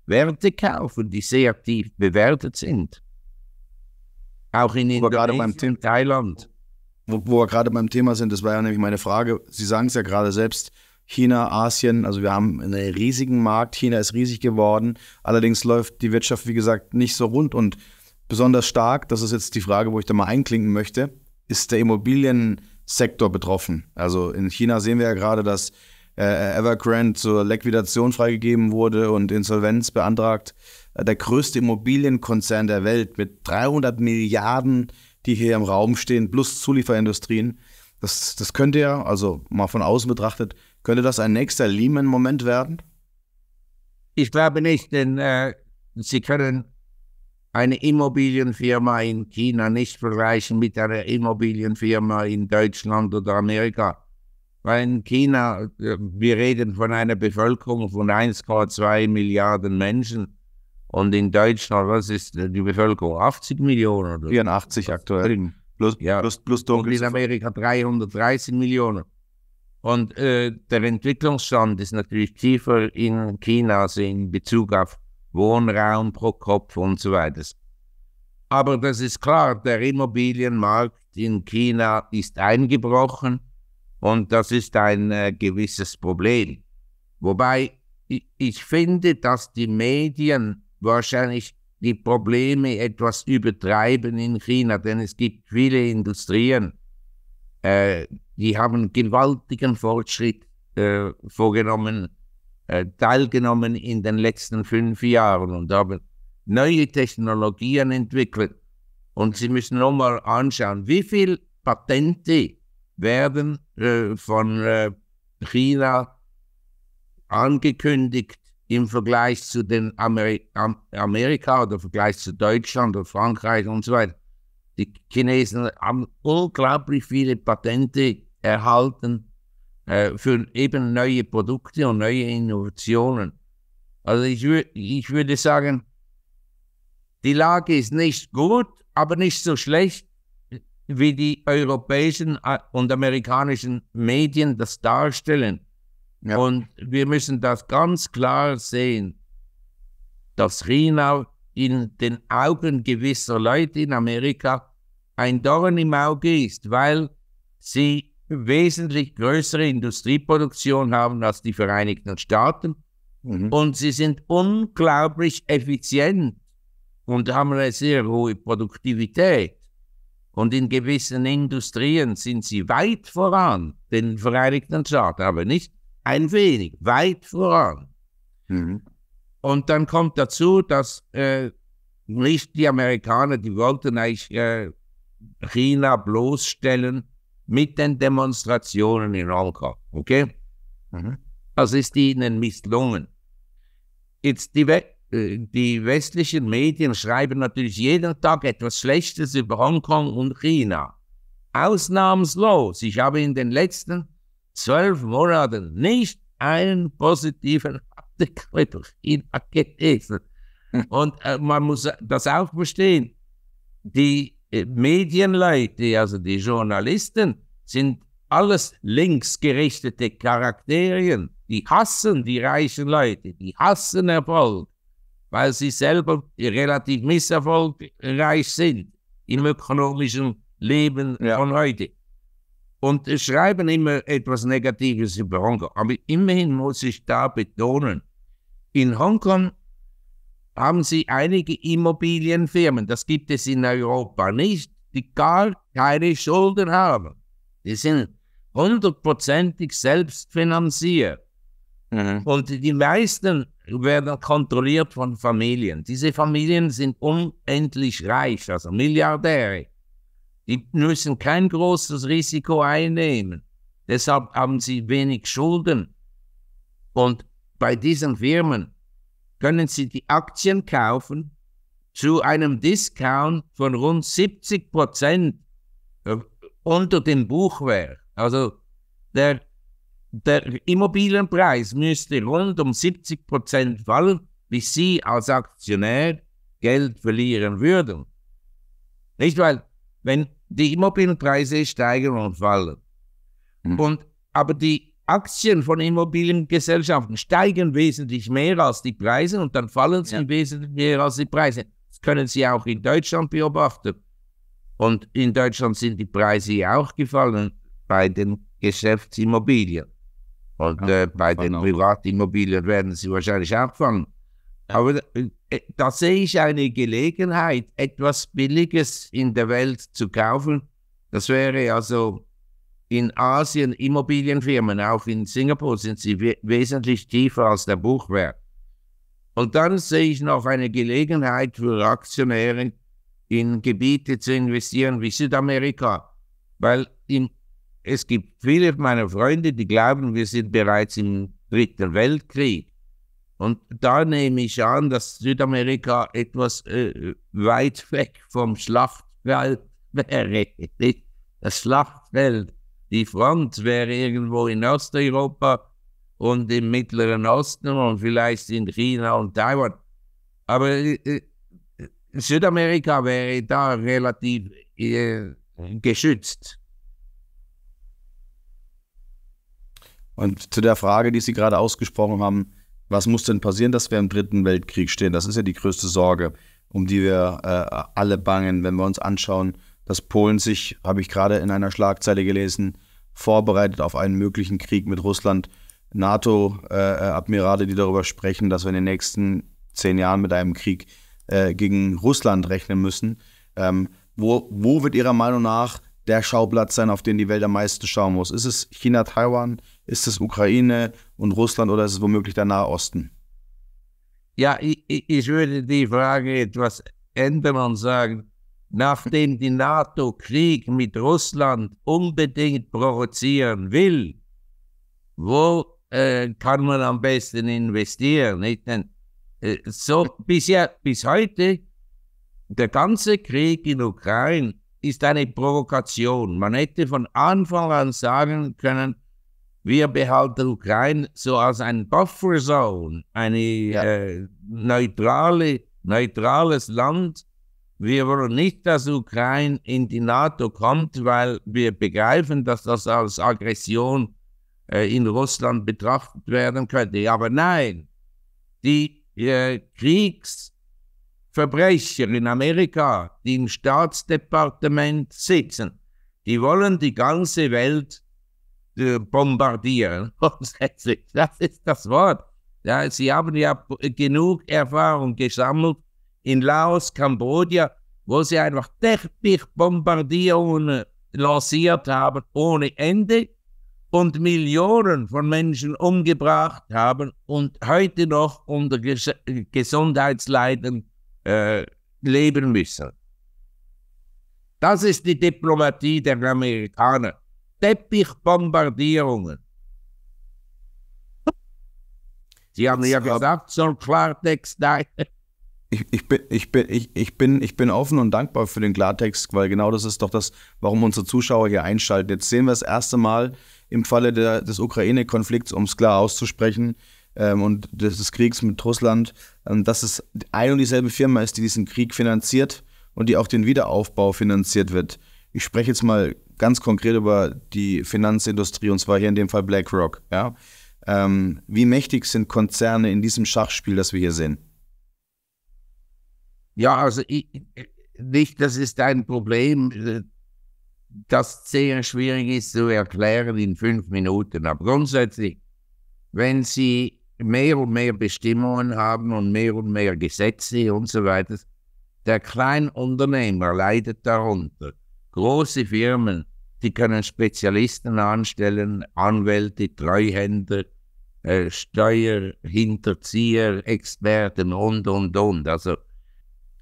S1: Werte kaufen, die sehr aktiv
S2: bewertet sind. Auch in wo Indonesien, Thailand. Wo, wo wir gerade beim Thema sind, das war ja nämlich meine Frage. Sie sagen es ja gerade selbst, China, Asien, also wir haben einen riesigen Markt, China ist riesig geworden. Allerdings läuft die Wirtschaft, wie gesagt, nicht so rund und besonders stark, das ist jetzt die Frage, wo ich da mal einklinken möchte, ist der Immobiliensektor betroffen. Also in China sehen wir ja gerade, dass äh, äh, Evergrande zur Liquidation freigegeben wurde und Insolvenz beantragt. Äh, der größte Immobilienkonzern der Welt mit 300 Milliarden, die hier im Raum stehen, plus Zulieferindustrien. Das, das könnte ja, also mal von außen betrachtet, könnte das ein nächster Lehman-Moment werden? Ich glaube nicht, denn äh, Sie können
S1: eine Immobilienfirma in China nicht vergleichen mit einer Immobilienfirma in Deutschland oder Amerika. Weil in China, äh, wir reden von einer Bevölkerung von 1,2 Milliarden Menschen. Und in Deutschland, was ist äh, die Bevölkerung? 80 Millionen? Oder 84 was? aktuell. Plus, ja. plus, plus Und in Amerika 330 Millionen. Und äh, der Entwicklungsstand ist natürlich tiefer in China also in Bezug auf Wohnraum pro Kopf und so weiter. Aber das ist klar, der Immobilienmarkt in China ist eingebrochen und das ist ein äh, gewisses Problem. Wobei ich, ich finde, dass die Medien wahrscheinlich die Probleme etwas übertreiben in China, denn es gibt viele Industrien, äh, die haben gewaltigen Fortschritt äh, vorgenommen, äh, teilgenommen in den letzten fünf Jahren und haben neue Technologien entwickelt. Und Sie müssen nochmal anschauen, wie viele Patente werden äh, von äh, China angekündigt im Vergleich zu den Ameri Amerika oder im Vergleich zu Deutschland oder Frankreich und so weiter. Die Chinesen haben unglaublich viele Patente erhalten äh, für eben neue Produkte und neue Innovationen. Also ich, ich würde sagen, die Lage ist nicht gut, aber nicht so schlecht, wie die europäischen äh, und amerikanischen Medien das darstellen. Ja. Und wir müssen das ganz klar sehen, dass China in den Augen gewisser Leute in Amerika ein Dorn im Auge ist, weil sie wesentlich größere Industrieproduktion haben als die Vereinigten Staaten mhm. und sie sind unglaublich effizient und haben eine sehr hohe Produktivität. Und in gewissen Industrien sind sie weit voran den Vereinigten Staaten, aber nicht ein wenig, weit voran. Mhm. Und dann kommt dazu, dass äh, nicht die Amerikaner, die wollten eigentlich äh, China bloßstellen mit den Demonstrationen in Hongkong. Okay? Mhm. Das ist ihnen misslungen. Jetzt die, Welt die westlichen Medien schreiben natürlich jeden Tag etwas Schlechtes über Hongkong und China. Ausnahmslos. Ich habe in den letzten zwölf Monaten nicht einen positiven Artikel über China gelesen. Hm. Und äh, man muss das auch verstehen. Die äh, Medienleute, also die Journalisten, sind alles linksgerichtete Charakterien. Die hassen die reichen Leute, die hassen Erfolg weil sie selber relativ misserfolgreich sind im ökonomischen Leben ja. von heute. Und schreiben immer etwas Negatives über Hongkong. Aber immerhin muss ich da betonen, in Hongkong haben sie einige Immobilienfirmen, das gibt es in Europa nicht, die gar keine Schulden haben. Die sind hundertprozentig selbst finanziert. Mhm. Und die meisten werden kontrolliert von Familien. Diese Familien sind unendlich reich, also Milliardäre. Die müssen kein großes Risiko einnehmen. Deshalb haben sie wenig Schulden. Und bei diesen Firmen können sie die Aktien kaufen zu einem Discount von rund 70 Prozent äh, unter dem Buchwert. Also der der Immobilienpreis müsste rund um 70 Prozent fallen, bis Sie als Aktionär Geld verlieren würden. Nicht, weil, wenn die Immobilienpreise steigen und fallen, hm. und, aber die Aktien von Immobiliengesellschaften steigen wesentlich mehr als die Preise und dann fallen sie ja. wesentlich mehr als die Preise. Das können Sie auch in Deutschland beobachten. Und in Deutschland sind die Preise auch gefallen bei den Geschäftsimmobilien. Und ja, äh, eh, bei den auch. Privatimmobilien werden sie wahrscheinlich auch fangen. Ja. Aber äh, eh, eh, da sehe ich eine Gelegenheit, etwas Billiges in der Welt zu kaufen. Das wäre also in Asien Immobilienfirmen, auch in Singapur sind sie we wesentlich tiefer als der Buchwert. Und dann sehe ich noch eine Gelegenheit für Aktionäre in Gebiete zu investieren wie Südamerika, weil im es gibt viele meiner Freunde, die glauben, wir sind bereits im Dritten Weltkrieg. Und da nehme ich an, dass Südamerika etwas äh, weit weg vom Schlachtfeld wäre. Das Schlachtfeld, die Front wäre irgendwo in Osteuropa und im Mittleren Osten und vielleicht in China und Taiwan. Aber äh, äh Südamerika wäre da relativ äh, geschützt.
S2: Und zu der Frage, die Sie gerade ausgesprochen haben, was muss denn passieren, dass wir im Dritten Weltkrieg stehen? Das ist ja die größte Sorge, um die wir äh, alle bangen, wenn wir uns anschauen, dass Polen sich, habe ich gerade in einer Schlagzeile gelesen, vorbereitet auf einen möglichen Krieg mit Russland. NATO-Admirale, äh, die darüber sprechen, dass wir in den nächsten zehn Jahren mit einem Krieg äh, gegen Russland rechnen müssen. Ähm, wo, wo wird Ihrer Meinung nach der Schauplatz sein, auf den die Welt am meisten schauen muss? Ist es China, Taiwan? Ist es Ukraine und Russland oder ist es womöglich der Nahe Osten?
S1: Ja, ich, ich würde die Frage etwas ändern und sagen, nachdem die NATO Krieg mit Russland unbedingt provozieren will, wo äh, kann man am besten investieren? Nicht? Denn, äh, so bisher, bis heute, der ganze Krieg in Ukraine ist eine Provokation. Man hätte von Anfang an sagen können, wir behalten Ukraine so als ein Bufferzone, ein ja. äh, neutrale, neutrales Land. Wir wollen nicht, dass Ukraine in die NATO kommt, weil wir begreifen, dass das als Aggression äh, in Russland betrachtet werden könnte. Aber nein, die äh, Kriegs- Verbrecher in Amerika, die im Staatsdepartement sitzen, die wollen die ganze Welt äh, bombardieren. Das ist das Wort. Ja, sie haben ja äh, genug Erfahrung gesammelt in Laos, Kambodscha, wo sie einfach Teppichbombardierungen äh, lanciert haben ohne Ende und Millionen von Menschen umgebracht haben und heute noch unter Ges äh, Gesundheitsleiden äh, leben müssen. Das ist die Diplomatie der Amerikaner. Teppichbombardierungen.
S2: Sie haben ja gesagt, so ein Klartext sein. Ich, ich, bin, ich, bin, ich, ich, bin, ich bin offen und dankbar für den Klartext, weil genau das ist doch das, warum unsere Zuschauer hier einschalten. Jetzt sehen wir das erste Mal im Falle der, des Ukraine-Konflikts, um es klar auszusprechen, ähm, und des Kriegs mit Russland, ähm, dass es ein und dieselbe Firma ist, die diesen Krieg finanziert und die auch den Wiederaufbau finanziert wird. Ich spreche jetzt mal ganz konkret über die Finanzindustrie und zwar hier in dem Fall BlackRock. Ja? Ähm, wie mächtig sind Konzerne in diesem Schachspiel, das wir hier sehen? Ja,
S1: also ich, nicht, das ist ein Problem, äh, das sehr schwierig ist zu erklären in fünf Minuten. Aber grundsätzlich, wenn Sie mehr und mehr Bestimmungen haben und mehr und mehr Gesetze und so weiter. Der Kleinunternehmer leidet darunter. Große Firmen, die können Spezialisten anstellen, Anwälte, Treuhänder, äh, Steuerhinterzieher, Experten und, und, und. Also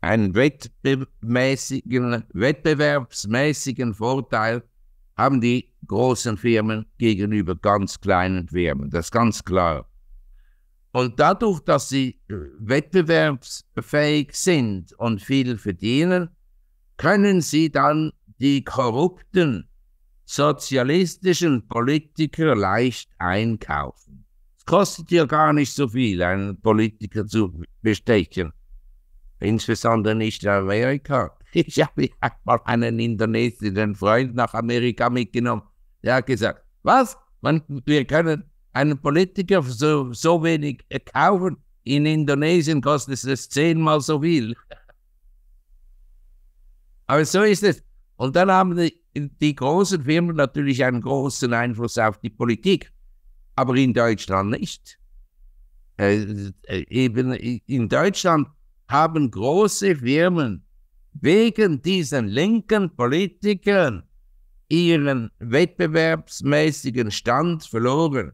S1: einen wettbemäßigen, wettbewerbsmäßigen Vorteil haben die großen Firmen gegenüber ganz kleinen Firmen. Das ist ganz klar. Und dadurch, dass sie äh, wettbewerbsfähig sind und viel verdienen, können sie dann die korrupten sozialistischen Politiker leicht einkaufen. Es kostet ja gar nicht so viel, einen Politiker zu bestechen. Insbesondere nicht in Amerika. Ich habe einmal einen indonesischen Freund nach Amerika mitgenommen. Der hat gesagt, was? wir können einen Politiker so, so wenig kaufen. In Indonesien kostet es zehnmal so viel. Aber so ist es. Und dann haben die, die großen Firmen natürlich einen großen Einfluss auf die Politik, aber in Deutschland nicht. Äh, äh eben in Deutschland haben große Firmen wegen diesen linken Politikern ihren wettbewerbsmäßigen Stand verloren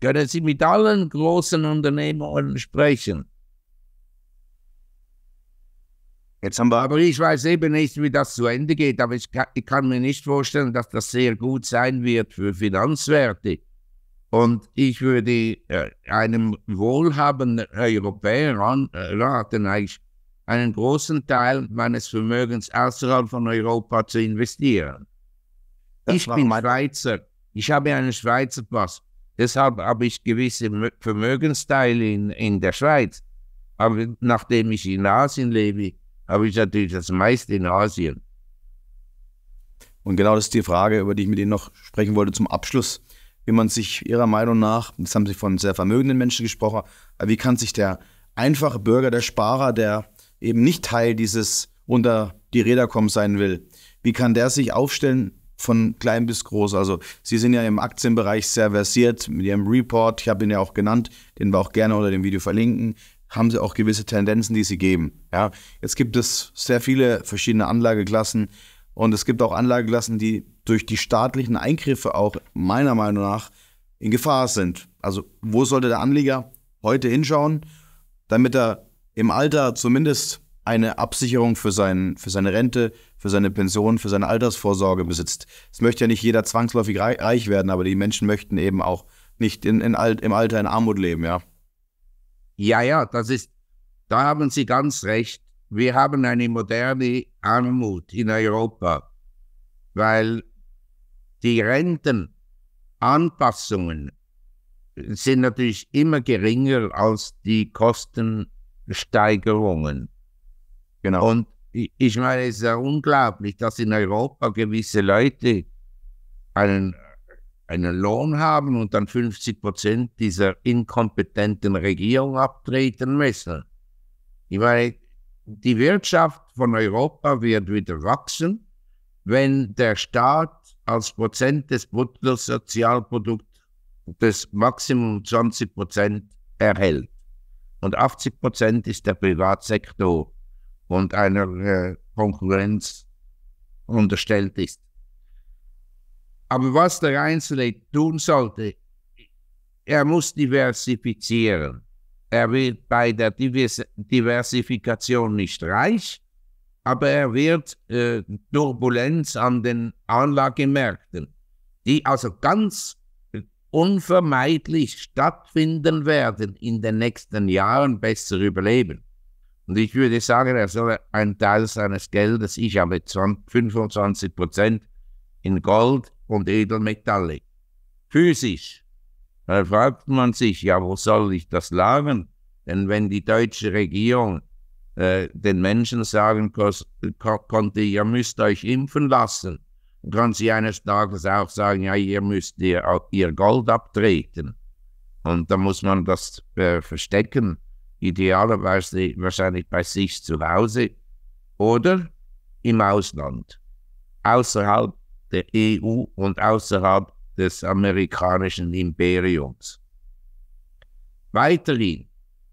S1: können Sie mit allen großen Unternehmern sprechen. Jetzt haben wir aber ich weiß eben nicht, wie das zu Ende geht, aber ich kann, ich kann mir nicht vorstellen, dass das sehr gut sein wird für Finanzwerte. Und ich würde äh, einem wohlhabenden Europäer äh, raten, eigentlich einen großen Teil meines Vermögens außerhalb von Europa zu investieren. Das ich bin Schweizer. Ich habe einen Schweizer Pass. Deshalb habe ich gewisse Vermögensteile in, in der Schweiz. Aber nachdem ich in Asien
S2: lebe, habe ich natürlich das meiste in Asien. Und genau das ist die Frage, über die ich mit Ihnen noch sprechen wollte zum Abschluss. Wie man sich Ihrer Meinung nach, jetzt haben Sie von sehr vermögenden Menschen gesprochen, wie kann sich der einfache Bürger, der Sparer, der eben nicht Teil dieses unter die Räder kommen sein will, wie kann der sich aufstellen, von klein bis groß. Also Sie sind ja im Aktienbereich sehr versiert mit Ihrem Report. Ich habe ihn ja auch genannt, den wir auch gerne unter dem Video verlinken. Haben Sie auch gewisse Tendenzen, die Sie geben. Ja, jetzt gibt es sehr viele verschiedene Anlageklassen und es gibt auch Anlageklassen, die durch die staatlichen Eingriffe auch meiner Meinung nach in Gefahr sind. Also wo sollte der Anleger heute hinschauen, damit er im Alter zumindest eine Absicherung für, sein, für seine Rente, für seine Pension, für seine Altersvorsorge besitzt. Es möchte ja nicht jeder zwangsläufig reich werden, aber die Menschen möchten eben auch nicht in, in Alt, im Alter in Armut leben, ja. Ja, ja, das ist, da haben Sie ganz recht.
S1: Wir haben eine moderne Armut in Europa, weil die Rentenanpassungen sind natürlich immer geringer als die Kostensteigerungen. Genau. Und ich meine, es ist ja unglaublich, dass in Europa gewisse Leute einen, einen Lohn haben und dann 50 Prozent dieser inkompetenten Regierung abtreten müssen. Ich meine, die Wirtschaft von Europa wird wieder wachsen, wenn der Staat als Prozent des Bruttosozialprodukts das Maximum 20 Prozent erhält. Und 80 Prozent ist der Privatsektor und einer äh, Konkurrenz unterstellt ist. Aber was der Einzelne tun sollte, er muss diversifizieren. Er wird bei der Diversifikation nicht reich, aber er wird äh, Turbulenz an den Anlagemärkten, die also ganz unvermeidlich stattfinden werden, in den nächsten Jahren besser überleben. Und ich würde sagen, er soll einen Teil seines Geldes, ich habe 25 Prozent, in Gold und Edelmetalle. Physisch. Da fragt man sich, ja, wo soll ich das lagern? Denn wenn die deutsche Regierung äh, den Menschen sagen konnte, ihr müsst euch impfen lassen, kann sie eines Tages auch sagen, ja, ihr müsst ihr, ihr Gold abtreten. Und da muss man das äh, verstecken idealerweise wahrscheinlich bei sich zu Hause oder im Ausland, außerhalb der EU und außerhalb des amerikanischen Imperiums. Weiterhin,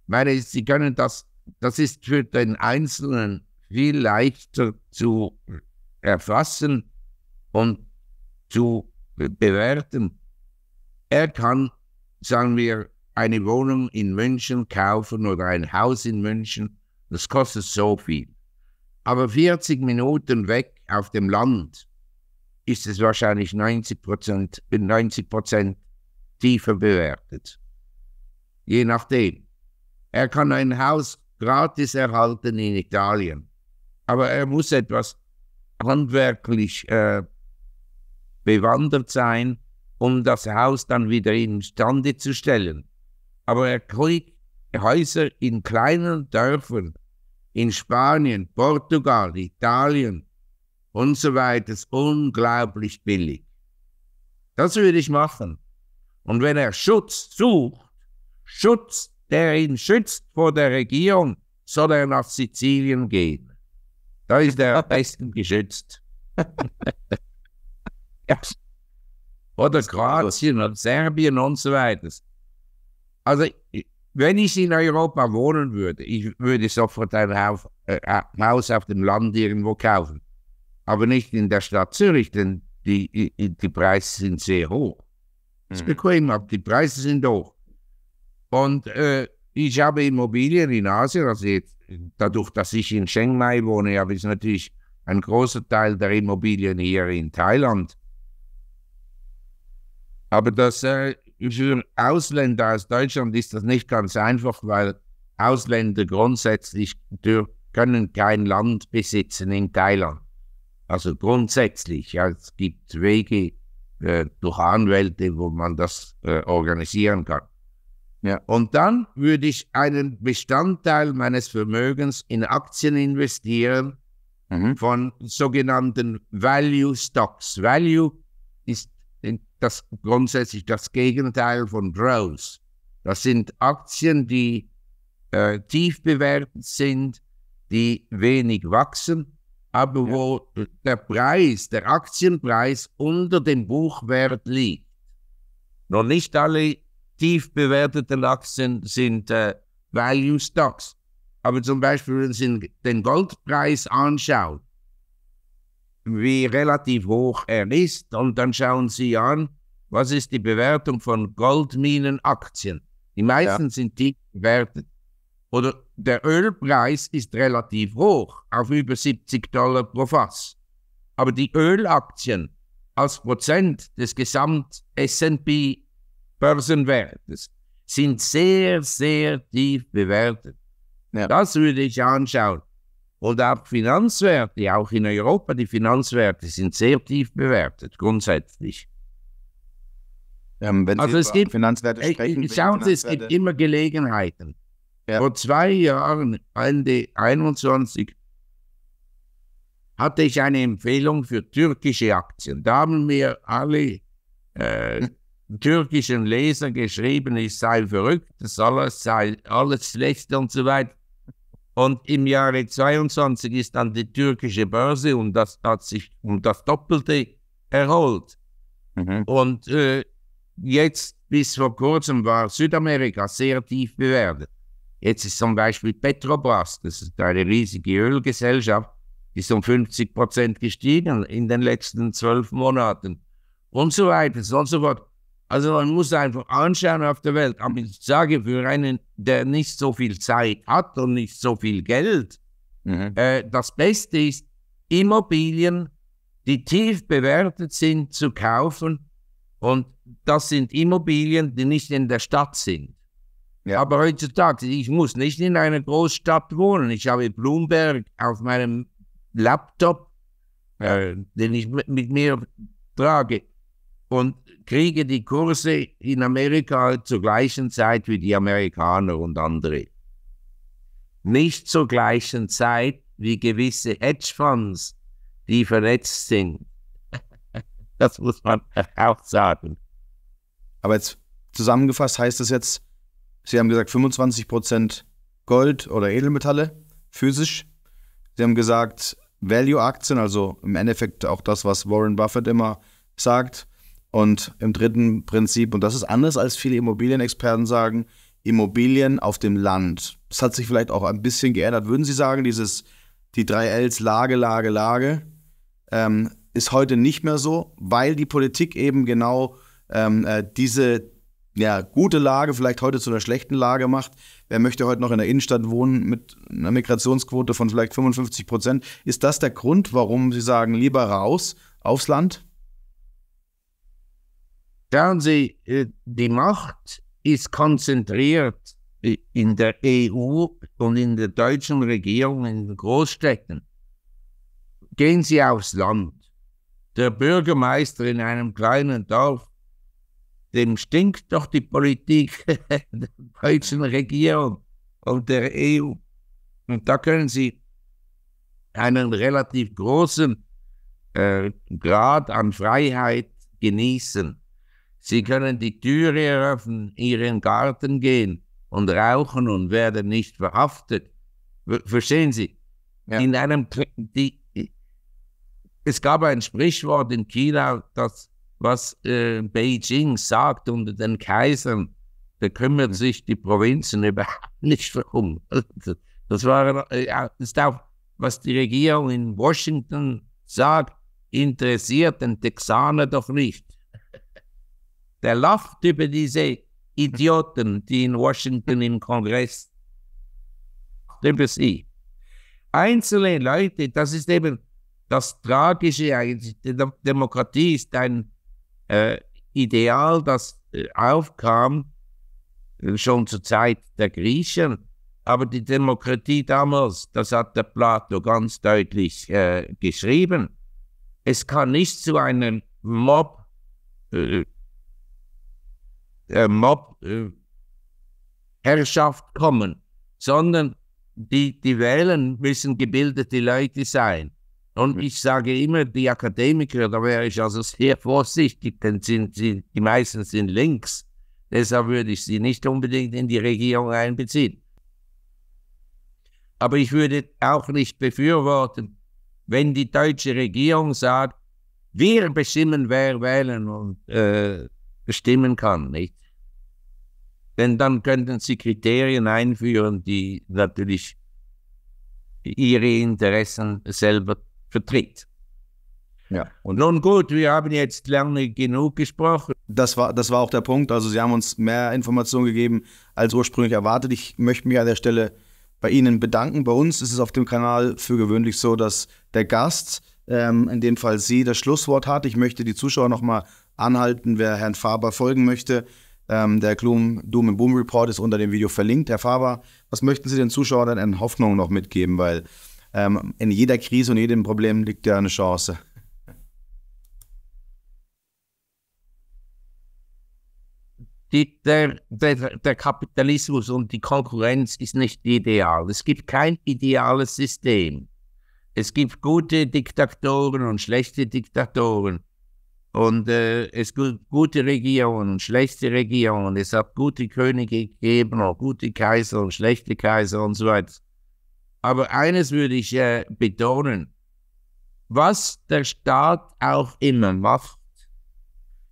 S1: meine, Sie können das, das ist für den Einzelnen viel leichter zu erfassen und zu bewerten. Er kann, sagen wir, eine Wohnung in München kaufen oder ein Haus in München. Das kostet so viel. Aber 40 Minuten weg auf dem Land ist es wahrscheinlich 90 Prozent, 90 Prozent tiefer bewertet. Je nachdem. Er kann ein Haus gratis erhalten in Italien, aber er muss etwas handwerklich äh, bewandert sein, um das Haus dann wieder instande zu stellen aber er kriegt Häuser in kleinen Dörfern in Spanien, Portugal, Italien und so weiter ist unglaublich billig. Das würde ich machen. Und wenn er Schutz sucht, Schutz, der ihn schützt vor der Regierung, soll er nach Sizilien gehen. Da ist er am besten geschützt. ja. Oder Kroatien und Serbien und so weiter. Also, wenn ich in Europa wohnen würde, ich würde sofort ein äh, Haus, auf dem Land irgendwo kaufen. Aber nicht in der Stadt Zürich, denn die, die Preise sind sehr hoch. Das ist mhm. bequem, aber die Preise sind hoch. Und äh, ich habe Immobilien in Asien, also jetzt, dadurch, dass ich in Chiang Mai wohne, habe ich natürlich ein großer Teil der Immobilien hier in Thailand. Aber das äh, für Ausländer aus Deutschland ist das nicht ganz einfach, weil Ausländer grundsätzlich können kein Land besitzen in Thailand. Also grundsätzlich, ja, es gibt Wege äh, durch Anwälte, wo man das äh, organisieren kann. Ja. Und dann würde ich einen Bestandteil meines Vermögens in Aktien investieren mhm. von sogenannten Value Stocks. Value das grundsätzlich das Gegenteil von Growth. Das sind Aktien, die äh, tief bewertet sind, die wenig wachsen, aber ja. wo der Preis, der Aktienpreis unter dem Buchwert liegt. Noch nicht alle tief bewerteten Aktien sind äh, Value Stocks. Aber zum Beispiel, wenn Sie den Goldpreis anschaut, wie relativ hoch er ist. Und dann schauen Sie an, was ist die Bewertung von Goldminenaktien. Die meisten ja. sind tief bewertet. Oder der Ölpreis ist relativ hoch, auf über 70 Dollar pro Fass. Aber die Ölaktien als Prozent des Gesamt S&P Börsenwertes sind sehr, sehr tief bewertet. Ja. Das würde ich anschauen. Und auch Finanzwerte, auch in Europa, die Finanzwerte sind sehr tief bewertet, grundsätzlich. Ähm, wenn also Sie es gibt, Finanzwerte sprechen, äh, schauen Sie, es gibt immer Gelegenheiten. Ja. Vor zwei Jahren, Ende 21, hatte ich eine Empfehlung für türkische Aktien. Da haben mir alle äh, hm. türkischen Leser geschrieben, ich sei verrückt, das alles sei alles schlecht und so weiter. Und im Jahre 22 ist dann die türkische Börse und das hat sich um das Doppelte erholt. Mhm. Und äh, jetzt bis vor kurzem war Südamerika sehr tief bewertet. Jetzt ist zum Beispiel Petrobras, das ist eine riesige Ölgesellschaft, ist um 50 Prozent gestiegen in den letzten zwölf Monaten und so weiter und so fort. Also man muss einfach anschauen auf der Welt. Aber ich sage, für einen, der nicht so viel Zeit hat und nicht so viel Geld, mhm. äh, das Beste ist, Immobilien, die tief bewertet sind, zu kaufen. Und das sind Immobilien, die nicht in der Stadt sind. Ja. Aber heutzutage, ich muss nicht in einer Großstadt wohnen. Ich habe Bloomberg auf meinem Laptop, äh, den ich mit, mit mir trage und kriege die Kurse in Amerika zur gleichen Zeit wie die Amerikaner und andere. Nicht zur gleichen Zeit wie gewisse Hedgefonds, die verletzt sind.
S2: das muss man auch sagen. Aber jetzt zusammengefasst heißt das jetzt, Sie haben gesagt 25 Gold oder Edelmetalle physisch. Sie haben gesagt Value-Aktien, also im Endeffekt auch das, was Warren Buffett immer sagt und im dritten Prinzip, und das ist anders als viele Immobilienexperten sagen, Immobilien auf dem Land. Das hat sich vielleicht auch ein bisschen geändert. Würden Sie sagen, dieses, die drei Ls, Lage, Lage, Lage, ähm, ist heute nicht mehr so, weil die Politik eben genau ähm, äh, diese ja, gute Lage vielleicht heute zu einer schlechten Lage macht. Wer möchte heute noch in der Innenstadt wohnen mit einer Migrationsquote von vielleicht 55 Prozent? Ist das der Grund, warum Sie sagen, lieber raus aufs Land? Schauen Sie, äh, die Macht ist
S1: konzentriert in der EU und in der deutschen Regierung, in den Großstädten. Gehen Sie aufs Land. Der Bürgermeister in einem kleinen Dorf, dem stinkt doch die Politik der deutschen Regierung und der EU. Und da können Sie einen relativ großen äh, Grad an Freiheit genießen. Sie können die Türe eröffnen, ihren Garten gehen und rauchen und werden nicht verhaftet. Verstehen Sie? Ja. In einem die, es gab ein Sprichwort in China, das was äh, Beijing sagt unter den Kaisern, da kümmern mhm. sich die Provinzen überhaupt nicht darum. Also, das war äh, ist auch, was die Regierung in Washington sagt, interessiert den Texaner doch nicht der lacht über diese Idioten, die in Washington im Kongress über sie. Einzelne Leute, das ist eben das Tragische eigentlich. Die Demokratie ist ein äh, Ideal, das äh, aufkam äh, schon zur Zeit der Griechen. Aber die Demokratie damals, das hat der Plato ganz deutlich äh, geschrieben, es kann nicht zu einem Mob äh, äh, Mobherrschaft äh, kommen, sondern die, die Wählen müssen gebildete Leute sein. Und ich sage immer, die Akademiker, da wäre ich also sehr vorsichtig, denn sind, sie, die meisten sind links. Deshalb würde ich sie nicht unbedingt in die Regierung einbeziehen. Aber ich würde auch nicht befürworten, wenn die deutsche Regierung sagt, wir bestimmen, wer wählen und äh, bestimmen kann, nicht? Denn dann könnten sie Kriterien einführen, die natürlich ihre
S2: Interessen selber vertritt. Ja. Und nun gut, wir haben jetzt lange genug gesprochen. Das war, das war auch der Punkt. Also Sie haben uns mehr Informationen gegeben als ursprünglich erwartet. Ich möchte mich an der Stelle bei Ihnen bedanken. Bei uns ist es auf dem Kanal für gewöhnlich so, dass der Gast, ähm, in dem Fall Sie, das Schlusswort hat. Ich möchte die Zuschauer nochmal anhalten, wer Herrn Faber folgen möchte. Ähm, der Gloom Doom and Boom Report ist unter dem Video verlinkt. Herr Faber, was möchten Sie den Zuschauern in Hoffnung noch mitgeben? Weil ähm, in jeder Krise und jedem Problem liegt ja eine Chance.
S1: Die, der, der, der Kapitalismus und die Konkurrenz ist nicht ideal. Es gibt kein ideales System. Es gibt gute Diktatoren und schlechte Diktatoren. Und äh, es gibt gute Regierungen schlechte Regierungen. Es hat gute Könige gegeben, auch gute Kaiser und schlechte Kaiser und so weiter. Aber eines würde ich äh, betonen. Was der Staat auch immer macht,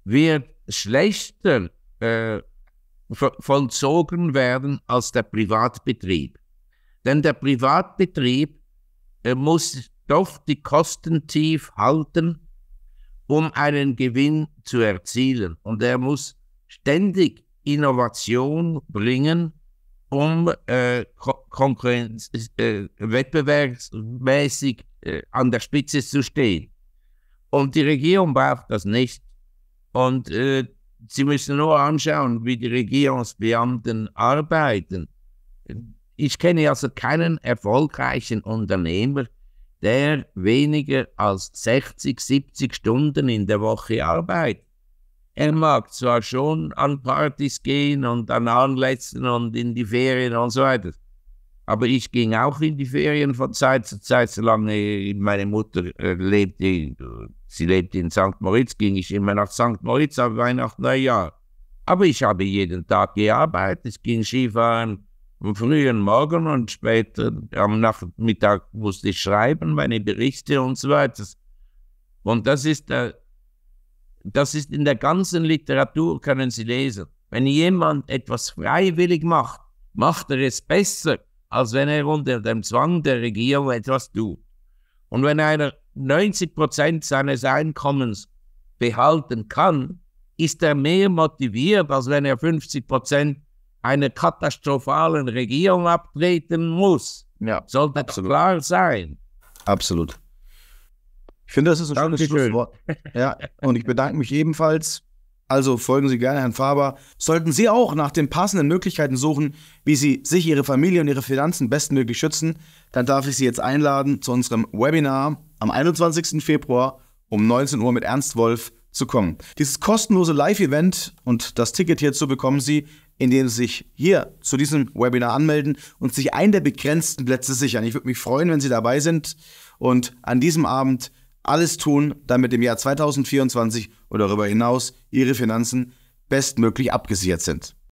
S1: wird schlechter äh, vollzogen werden als der Privatbetrieb. Denn der Privatbetrieb äh, muss doch die Kosten tief halten um einen Gewinn zu erzielen. Und er muss ständig Innovation bringen, um äh, Konkurrenz, äh, wettbewerbsmäßig äh, an der Spitze zu stehen. Und die Regierung braucht das nicht. Und äh, Sie müssen nur anschauen, wie die Regierungsbeamten arbeiten. Ich kenne also keinen erfolgreichen Unternehmer, der weniger als 60, 70 Stunden in der Woche arbeitet. Er mag zwar schon an Partys gehen und an Anlässen und in die Ferien und so weiter, aber ich ging auch in die Ferien von Zeit zu Zeit, solange meine Mutter äh, lebte, sie lebte in St. Moritz, ging ich immer nach St. Moritz auf Weihnachten, Neujahr. Aber ich habe jeden Tag gearbeitet, ich ging Skifahren, am frühen Morgen und später am Nachmittag musste ich schreiben, meine Berichte und so weiter. Und das ist, der, das ist in der ganzen Literatur, können Sie lesen. Wenn jemand etwas freiwillig macht, macht er es besser, als wenn er unter dem Zwang der Regierung etwas tut. Und wenn einer 90 Prozent seines Einkommens behalten kann, ist er mehr motiviert, als wenn er 50 Prozent eine katastrophalen Regierung abtreten muss. Ja, Sollte absolut. klar
S2: sein. Absolut. Ich finde, das ist ein Dankeschön. schönes Schlusswort. Ja, und ich bedanke mich ebenfalls. Also folgen Sie gerne Herrn Faber. Sollten Sie auch nach den passenden Möglichkeiten suchen, wie Sie sich, Ihre Familie und Ihre Finanzen bestmöglich schützen, dann darf ich Sie jetzt einladen zu unserem Webinar am 21. Februar um 19 Uhr mit Ernst Wolf zu kommen. Dieses kostenlose Live-Event und das Ticket hierzu bekommen Sie, indem Sie sich hier zu diesem Webinar anmelden und sich einen der begrenzten Plätze sichern. Ich würde mich freuen, wenn Sie dabei sind und an diesem Abend alles tun, damit im Jahr 2024 oder darüber hinaus Ihre Finanzen bestmöglich abgesichert sind.